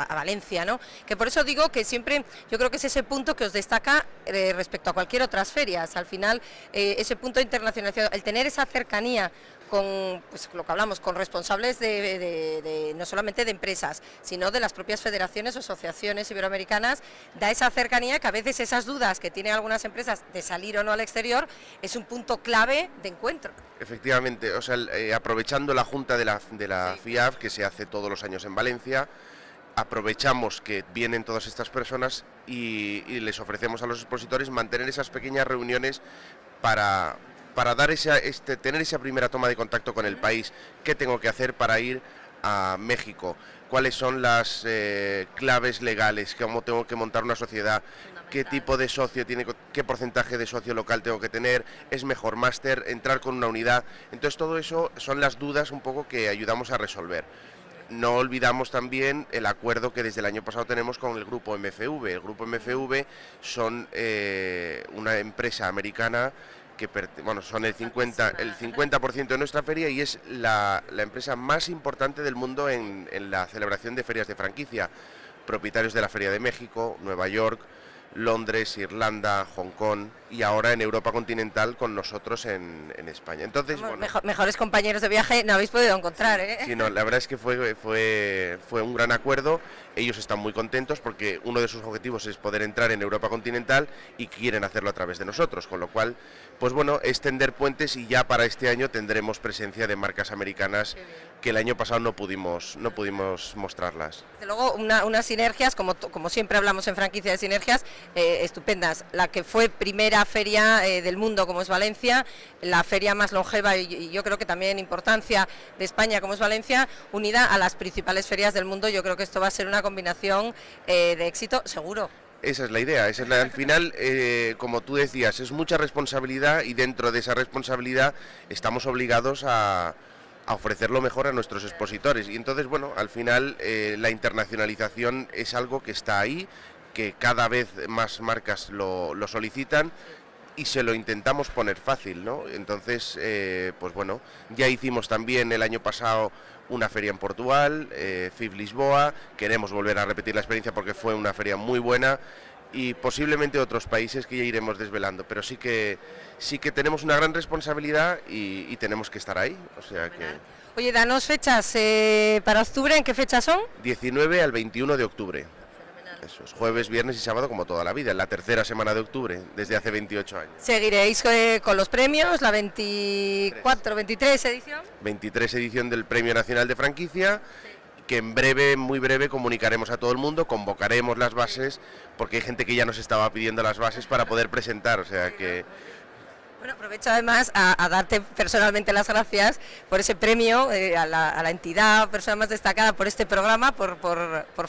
Valencia. Que por eso digo que siempre yo creo que es ese punto que os destaca eh, respecto a cualquier otras ferias. Al final, eh, ese punto internacional, el tener esa cercanía con pues, lo que hablamos, con responsables de, no solamente de empresas, sino de las propias federaciones o asociaciones iberoamericanas, da esa cercanía que a veces esas dudas que tienen algunas empresas de salir o no al exterior es un punto clave de encuentro. Efectivamente, o sea, eh, aprovechando la junta de la, FIAF que se hace todos los años en Valencia, aprovechamos que vienen todas estas personas y les ofrecemos a los expositores mantener esas pequeñas reuniones para, para dar esa, este, tener esa primera toma de contacto con el país? ¿Qué tengo que hacer para ir a México? ¿Cuáles son las eh, claves legales? ¿Cómo tengo que montar una sociedad? ¿Qué tipo de socio tiene? ¿Qué porcentaje de socio local tengo que tener? ¿Es mejor máster? ¿Entrar con una unidad? Entonces todo eso son las dudas un poco que ayudamos a resolver. No olvidamos también el acuerdo que desde el año pasado tenemos con el grupo MFV. El grupo MFV son eh, una empresa americana que bueno, son el 50, el 50 de nuestra feria y es la, empresa más importante del mundo en, la celebración de ferias de franquicia. Propietarios de la Feria de México, Nueva York, Londres, Irlanda, Hong Kong y ahora en Europa continental con nosotros en, España. Entonces, mejores compañeros de viaje no habéis podido encontrar, ¿eh? la verdad es que fue, fue, fue un gran acuerdo. Ellos están muy contentos porque uno de sus objetivos es poder entrar en Europa continental y quieren hacerlo a través de nosotros, con lo cual pues bueno, extender puentes y ya para este año tendremos presencia de marcas americanas que el año pasado no pudimos, no pudimos mostrarlas. Desde luego, unas sinergias, como, como siempre hablamos en franquicia de sinergias, eh, estupendas. La que fue primera feria eh, del mundo, como es Valencia, la feria más longeva y, yo creo que también importancia de España, como es Valencia, unida a las principales ferias del mundo, yo creo que esto va a ser una combinación eh, de éxito seguro. Esa es la idea, es al final, eh, como tú decías, es mucha responsabilidad y dentro de esa responsabilidad estamos obligados a, ofrecer lo mejor a nuestros expositores. Y entonces, bueno, al final eh, la internacionalización es algo que está ahí, que cada vez más marcas lo, solicitan y se lo intentamos poner fácil, ¿no? Entonces, eh, pues bueno, ya hicimos también el año pasado una feria en Portugal, eh, FIB Lisboa, queremos volver a repetir la experiencia porque fue una feria muy buena y posiblemente otros países que ya iremos desvelando, pero sí que, sí que tenemos una gran responsabilidad y, tenemos que estar ahí. O sea que... Oye, danos fechas eh, para octubre, ¿en qué fechas son? 19 al 21 de octubre jueves, viernes y sábado como toda la vida, en la tercera semana de octubre, desde hace 28 años. ¿Seguiréis eh, con los premios, la 24, 23 edición? 23 edición del Premio Nacional de Franquicia. que en breve, muy breve, comunicaremos a todo el mundo, convocaremos las bases, porque hay gente que ya nos estaba pidiendo las bases para poder presentar, o sea que... Bueno, aprovecho además a, darte personalmente las gracias por ese premio eh, a, la, entidad persona más destacada por este programa, por,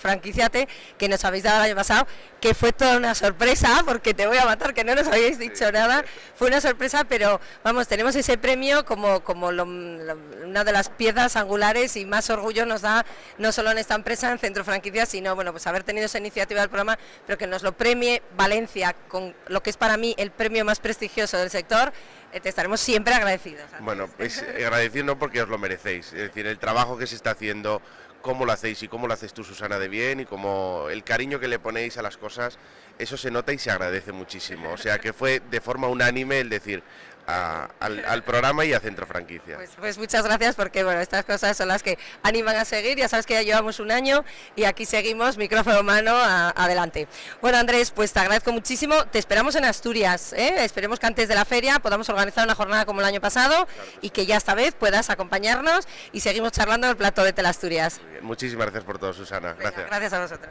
Franquiciate, que nos habéis dado el año pasado, que fue toda una sorpresa, porque te voy a matar, que no nos habéis dicho nada. Fue una sorpresa, pero vamos, tenemos ese premio como, una de las piedras angulares y más orgullo nos da, no solo en esta empresa, en Centro Franquicias, sino bueno, pues haber tenido esa iniciativa del programa, pero que nos lo premie Valencia, con lo que es para mí el premio más prestigioso del sector eh, te estaremos siempre agradecidos. Bueno, pues eh, agradeciendo porque os lo merecéis. Es decir, el trabajo que se está haciendo, cómo lo hacéis y cómo lo haces tú, Susana, de bien y cómo el cariño que le ponéis a las cosas, eso se nota y se agradece muchísimo. O sea, que fue de forma unánime el decir, al, programa y a Centro Franquicia. Pues, pues, muchas gracias porque bueno, estas cosas son las que animan a seguir. Ya sabes que ya llevamos un año y aquí seguimos, micrófono mano adelante. Bueno, Andrés, pues te agradezco muchísimo. Te esperamos en Asturias. ¿eh? Esperemos que antes de la feria podamos organizar una jornada como el año pasado y que ya esta vez puedas acompañarnos y seguimos charlando en el plato de Tel Asturias. Muchísimas gracias por todo, Susana. gracias. gracias a vosotros.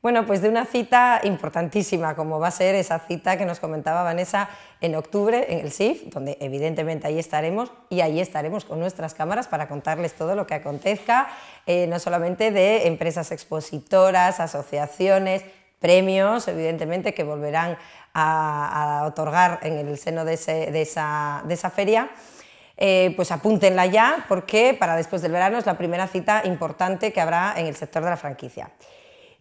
Bueno, pues de una cita importantísima, como va a ser esa cita que nos comentaba Vanessa en octubre en el SIF, donde evidentemente ahí estaremos y ahí estaremos con nuestras cámaras para contarles todo lo que acontezca, eh, no solamente de empresas expositoras, asociaciones, premios, evidentemente, que volverán a, otorgar en el seno de, esa, feria. Eh, pues apúntenla ya porque para después del verano es la primera cita importante que habrá en el sector de la franquicia.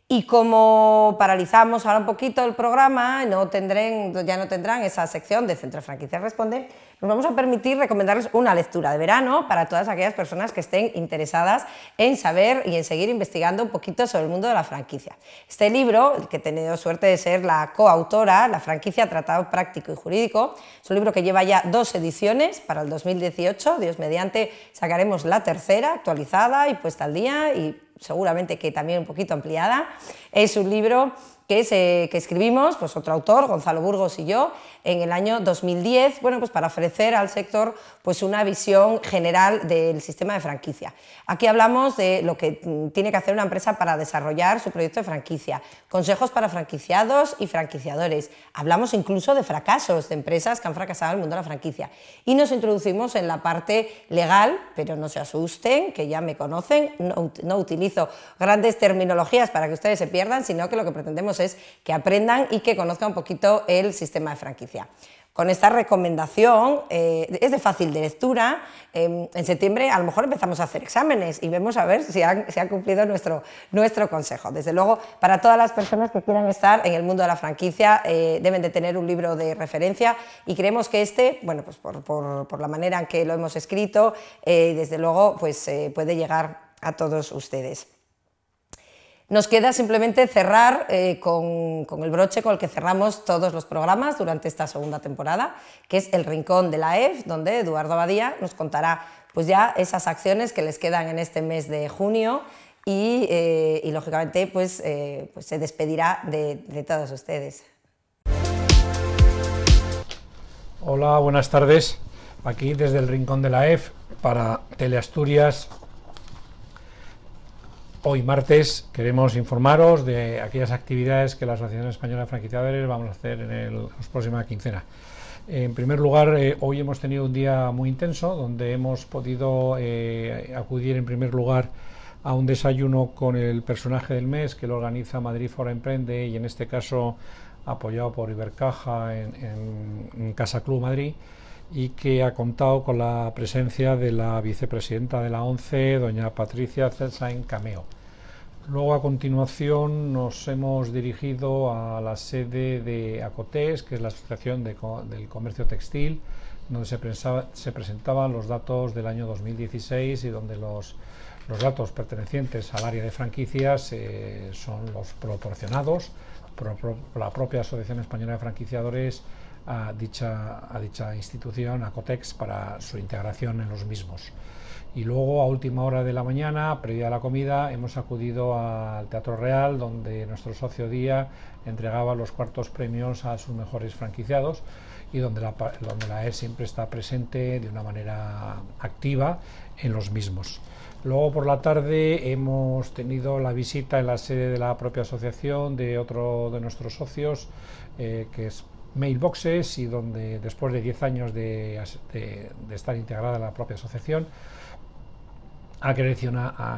Y como paralizamos ahora un poquito el programa, no ya no tendrán esa sección de Centro Franquicia Responde, nos vamos a permitir recomendarles una lectura de verano para todas aquellas personas que estén interesadas en saber y en seguir investigando un poquito sobre el mundo de la franquicia. Este libro, que he tenido suerte de ser la coautora, La franquicia, Tratado Práctico y Jurídico, es un libro que lleva ya dos ediciones para el 2018, Dios mediante sacaremos la tercera actualizada y puesta al día y seguramente que también un poquito ampliada. Es un libro que, que escribimos pues, otro autor, Gonzalo Burgos y yo, en el año 2010, bueno, pues para ofrecer al sector pues, una visión general del sistema de franquicia. Aquí hablamos de lo que mm, tiene que hacer una empresa para desarrollar su proyecto de franquicia, consejos para franquiciados y franquiciadores. Hablamos incluso de fracasos de empresas que han fracasado en el mundo de la franquicia. Y nos introducimos en la parte legal, pero no se asusten, que ya me conocen, no, no utilizo grandes terminologías para que ustedes se pierdan, sino que lo que pretendemos que aprendan y que conozcan un poquito el sistema de franquicia con esta recomendación, eh, es de fácil de lectura, em, en septiembre a lo mejor empezamos a hacer exámenes y vemos a ver si han, cumplido nuestro, consejo. Desde luego, para todas las personas que quieran estar en el mundo de la franquicia, eh, deben de tener un libro de referencia y creemos que este, bueno, pues por, por la manera en que lo hemos escrito, eh, desde luego, pues puede llegar a todos ustedes. Nos queda simplemente cerrar eh, con, el broche con el que cerramos todos los programas durante esta segunda temporada, que es el Rincón de la EF, donde Eduardo Abadía nos contará pues ya esas acciones que les quedan en este mes de junio y, eh, lógicamente pues, eh, pues, se despedirá de, de todos ustedes. Hola, buenas tardes. Aquí desde el Rincón de la EF para Teleasturias Hoy martes queremos informaros de aquellas actividades que la Asociación Española de Franquiciadores vamos a hacer en la próxima quincena. En primer lugar, eh, hoy hemos tenido un día muy intenso donde hemos podido eh, acudir en primer lugar a un desayuno con el personaje del mes que lo organiza Madrid Fora Emprende y en este caso apoyado por Ibercaja en, en, Casa Club Madrid y que ha contado con la presencia de la vicepresidenta de la ONCE, doña Patricia en Cameo. Luego a continuación nos hemos dirigido a la sede de ACOTEX, que es la Asociación del Comercio Textil, donde se, presentaban los datos del año 2016 y donde los, datos pertenecientes al área de franquicias eh, son los proporcionados por, la propia Asociación Española de Franquiciadores a a dicha institución, ACOTEX, para su integración en los mismos. Y luego, a última hora de la mañana, previa a la comida, hemos acudido al Teatro Real, donde nuestro socio Día entregaba los cuartos premios a sus mejores franquiciados y donde la, donde e siempre está presente de una manera activa en los mismos. Luego por la tarde hemos tenido la visita en la sede de la propia asociación de otro de nuestros socios, eh, que es Mailboxes, y donde después de 10 años de estar integrada en la propia asociación,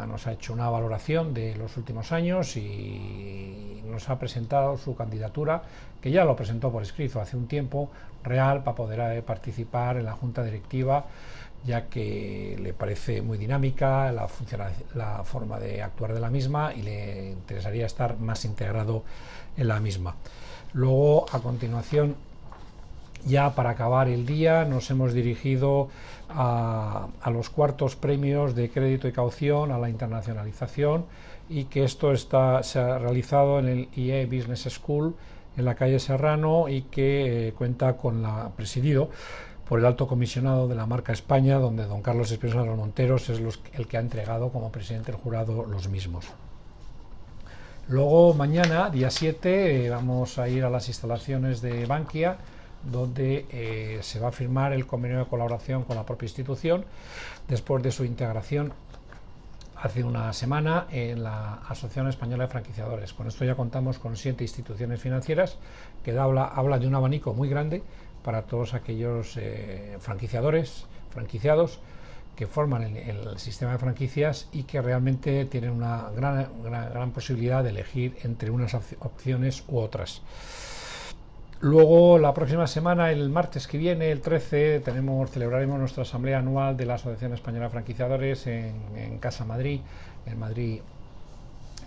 nos ha hecho una valoración de los últimos años y nos ha presentado su candidatura, que ya lo presentó por escrito hace un tiempo, real, para poder eh, participar en la Junta Directiva, ya que le parece muy dinámica la forma de actuar de la misma y le interesaría estar más integrado en la misma. Luego, a continuación, ya para acabar el día, nos hemos dirigido a, los cuartos premios de crédito y caución, a la internacionalización, y que esto está, se ha realizado en el IE Business School en la calle Serrano y que eh, cuenta con la presidido por el alto comisionado de la marca España, donde don Carlos Espinosa de Monteros es el que ha entregado como presidente del jurado los mismos. Luego mañana, día 7, eh, vamos a ir a las instalaciones de Bankia donde eh, se va a firmar el convenio de colaboración con la propia institución después de su integración hace una semana en la Asociación Española de Franquiciadores. Con esto ya contamos con siete instituciones financieras que habla, habla de un abanico muy grande para todos aquellos eh, franquiciadores, franquiciados que forman el, sistema de franquicias y que realmente tienen una gran posibilidad de elegir entre unas opciones u otras. Luego, la próxima semana, el martes que viene, el 13, tenemos, celebraremos nuestra asamblea anual de la Asociación Española de Franquiciadores en, Casa Madrid, en Madrid,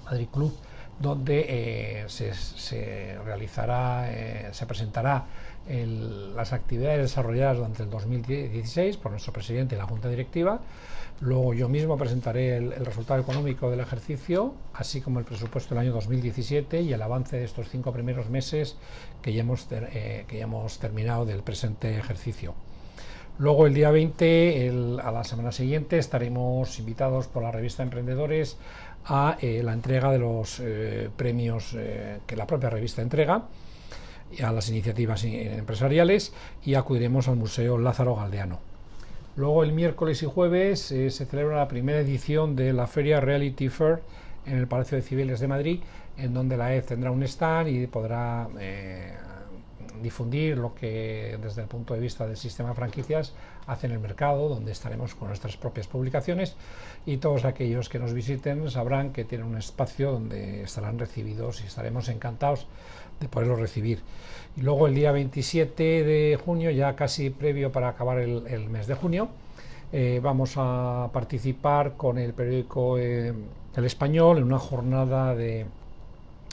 Madrid Club, donde eh, se, se, realizará, eh, se presentará las actividades desarrolladas durante el 2016 por nuestro presidente y la Junta Directiva. Luego yo mismo presentaré el, resultado económico del ejercicio, así como el presupuesto del año 2017 y el avance de estos cinco primeros meses que ya hemos, eh, que terminado del presente ejercicio. Luego el día 20, a la semana siguiente, estaremos invitados por la revista Emprendedores a eh, la entrega de los eh, premios que la propia revista entrega a las iniciativas empresariales y acudiremos al Museo Lázaro Galdeano. Luego el miércoles y jueves eh, se celebra la primera edición de la feria Reality Fair en el Palacio de Civiles de Madrid, en donde la EF tendrá un stand y podrá eh, difundir lo que desde el punto de vista del sistema de franquicias hace en el mercado, donde estaremos con nuestras propias publicaciones y todos aquellos que nos visiten sabrán que tienen un espacio donde estarán recibidos y estaremos encantados de poderlos recibir. Y luego el día 27 de junio, ya casi previo para acabar el, mes de junio, eh, vamos a participar con el periódico eh, El Español en una jornada de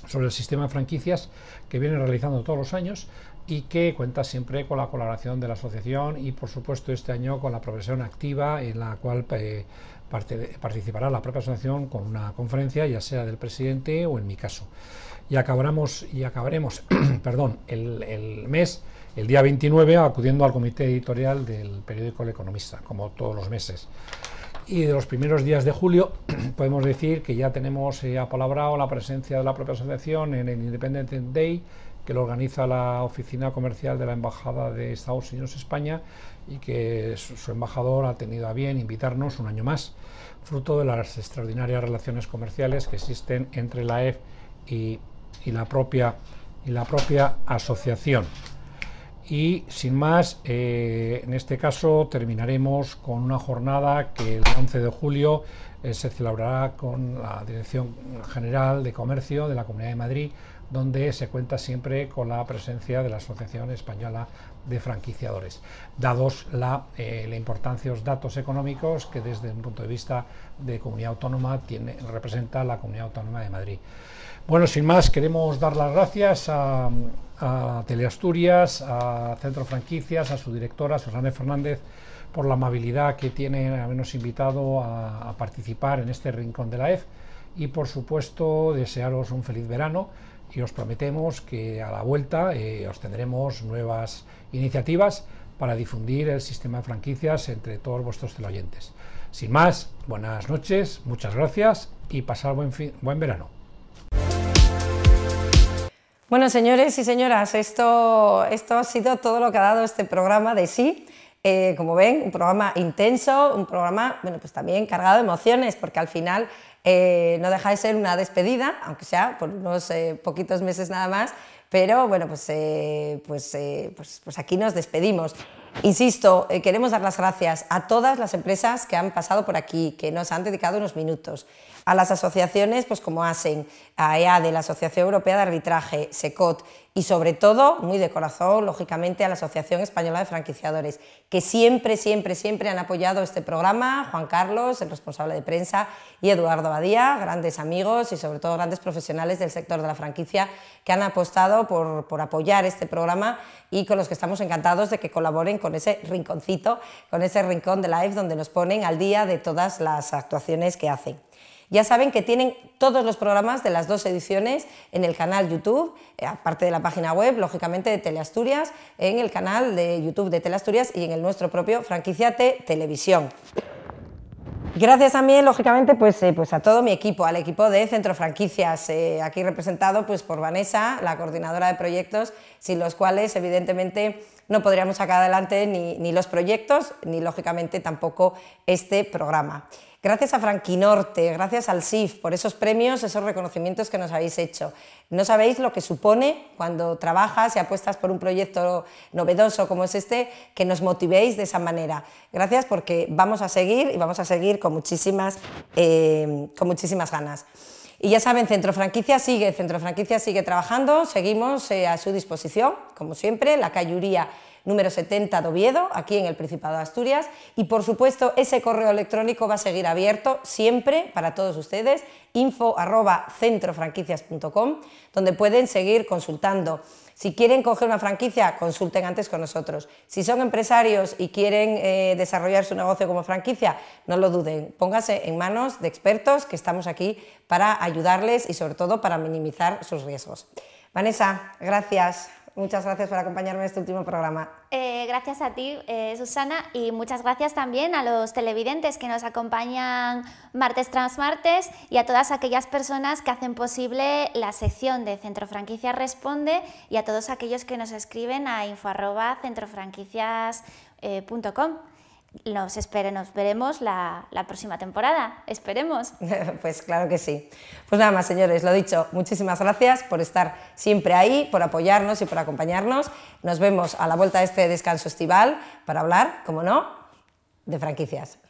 sobre el sistema de franquicias que viene realizando todos los años y que cuenta siempre con la colaboración de la asociación y por supuesto este año con la profesión activa en la cual eh, participará la propia asociación con una conferencia ya sea del presidente o en mi caso. Y acabaremos, y acabaremos perdón, el, el, mes, el día 29, acudiendo al comité editorial del periódico El Economista, como todos los meses. Y de los primeros días de julio podemos decir que ya tenemos eh, apalabrado la presencia de la propia asociación en el Independent Day que lo organiza la oficina comercial de la Embajada de Estados Unidos España y que su, embajador ha tenido a bien invitarnos un año más, fruto de las extraordinarias relaciones comerciales que existen entre la EF y, la, propia, y la propia asociación. Y sin más, eh, en este caso terminaremos con una jornada que el 11 de julio eh, se celebrará con la Dirección General de Comercio de la Comunidad de Madrid donde se cuenta siempre con la presencia de la Asociación Española de Franquiciadores. Dados eh, la, importancia de los datos económicos que desde un punto de vista de comunidad autónoma tiene, representa la Comunidad Autónoma de Madrid. Bueno, sin más, queremos dar las gracias a, a Teleasturias, a Centro Franquicias, a su directora, Susana Fernández, por la amabilidad que tiene habernos invitado a participar en este rincón de la EF e y, por supuesto, desearos un feliz verano y os prometemos que a la vuelta eh, os tendremos nuevas iniciativas para difundir el sistema de franquicias entre todos vuestros teleoyentes. Sin más, buenas noches, muchas gracias y pasar buen, buen verano. Bueno, señores y señoras, esto, esto ha sido todo lo que ha dado este programa de sí. Eh, como ven, un programa intenso, un programa, bueno, pues también cargado de emociones, porque al final eh, no deja de ser una despedida, aunque sea por unos eh, poquitos meses nada más, pero bueno, pues, eh, pues, pues, pues, aquí nos despedimos. Insisto, queremos dar las gracias a todas las empresas que han pasado por aquí, que nos han dedicado unos minutos, a las asociaciones pues como hacen e a de la Asociación Europea de Arbitraje, SECOT y sobre todo, muy de corazón, lógicamente, a la Asociación Española de Franquiciadores, que siempre, siempre, siempre han apoyado este programa, Juan Carlos, el responsable de prensa, y Eduardo Badía, grandes amigos y sobre todo grandes profesionales del sector de la franquicia que han apostado por, por apoyar este programa y con los que estamos encantados de que colaboren con ese rinconcito, con ese rincón de live donde nos ponen al día de todas las actuaciones que hacen. Ya saben que tienen todos los programas de las dos ediciones en el canal YouTube, eh, aparte de la página web, lógicamente, de Teleasturias, en el canal de YouTube de Teleasturias y en el nuestro propio Franquiciate Televisión. Gracias a mí, lógicamente, pues, eh, pues, a todo mi equipo, al equipo de Centro Franquicias, eh, aquí representado pues, por Vanessa, la coordinadora de proyectos, sin los cuales, evidentemente, no podríamos sacar adelante ni los proyectos, ni, lógicamente, tampoco este programa. Gracias a Franquinorte, gracias al SIF por esos premios, esos reconocimientos que nos habéis hecho. No sabéis lo que supone cuando trabajas y apuestas por un proyecto novedoso como es este, que nos motivéis de esa manera. Gracias porque vamos a seguir y vamos a seguir con muchísimas, em, con muchísimas ganas. Y ya saben, Centro Franquicia sigue, Centro Franquicia sigue trabajando, seguimos eh, a su disposición, como siempre, la calluría número 70 de Oviedo, aquí en el Principado de Asturias. Y por supuesto, ese correo electrónico va a seguir abierto siempre para todos ustedes, info.centrofranquicias.com, donde pueden seguir consultando. Si quieren coger una franquicia, consulten antes con nosotros. Si son empresarios y quieren eh, desarrollar su negocio como franquicia, no lo duden. Pónganse en manos de expertos que estamos aquí para ayudarles y sobre todo para minimizar sus riesgos. Vanessa, gracias. Muchas gracias por acompañarme en este último programa. Eh, gracias a ti, eh, Susana, y muchas gracias también a los televidentes que nos acompañan martes tras martes y a todas aquellas personas que hacen posible la sección de Centro Franquicias Responde y a todos aquellos que nos escriben a info.centrofranquicias.com nos, espere, nos veremos la, la, próxima temporada, esperemos. pues claro que sí. Pues nada más, señores, lo dicho, muchísimas gracias por estar siempre ahí, por apoyarnos y por acompañarnos. Nos vemos a la vuelta de este descanso estival para hablar, como no, de franquicias.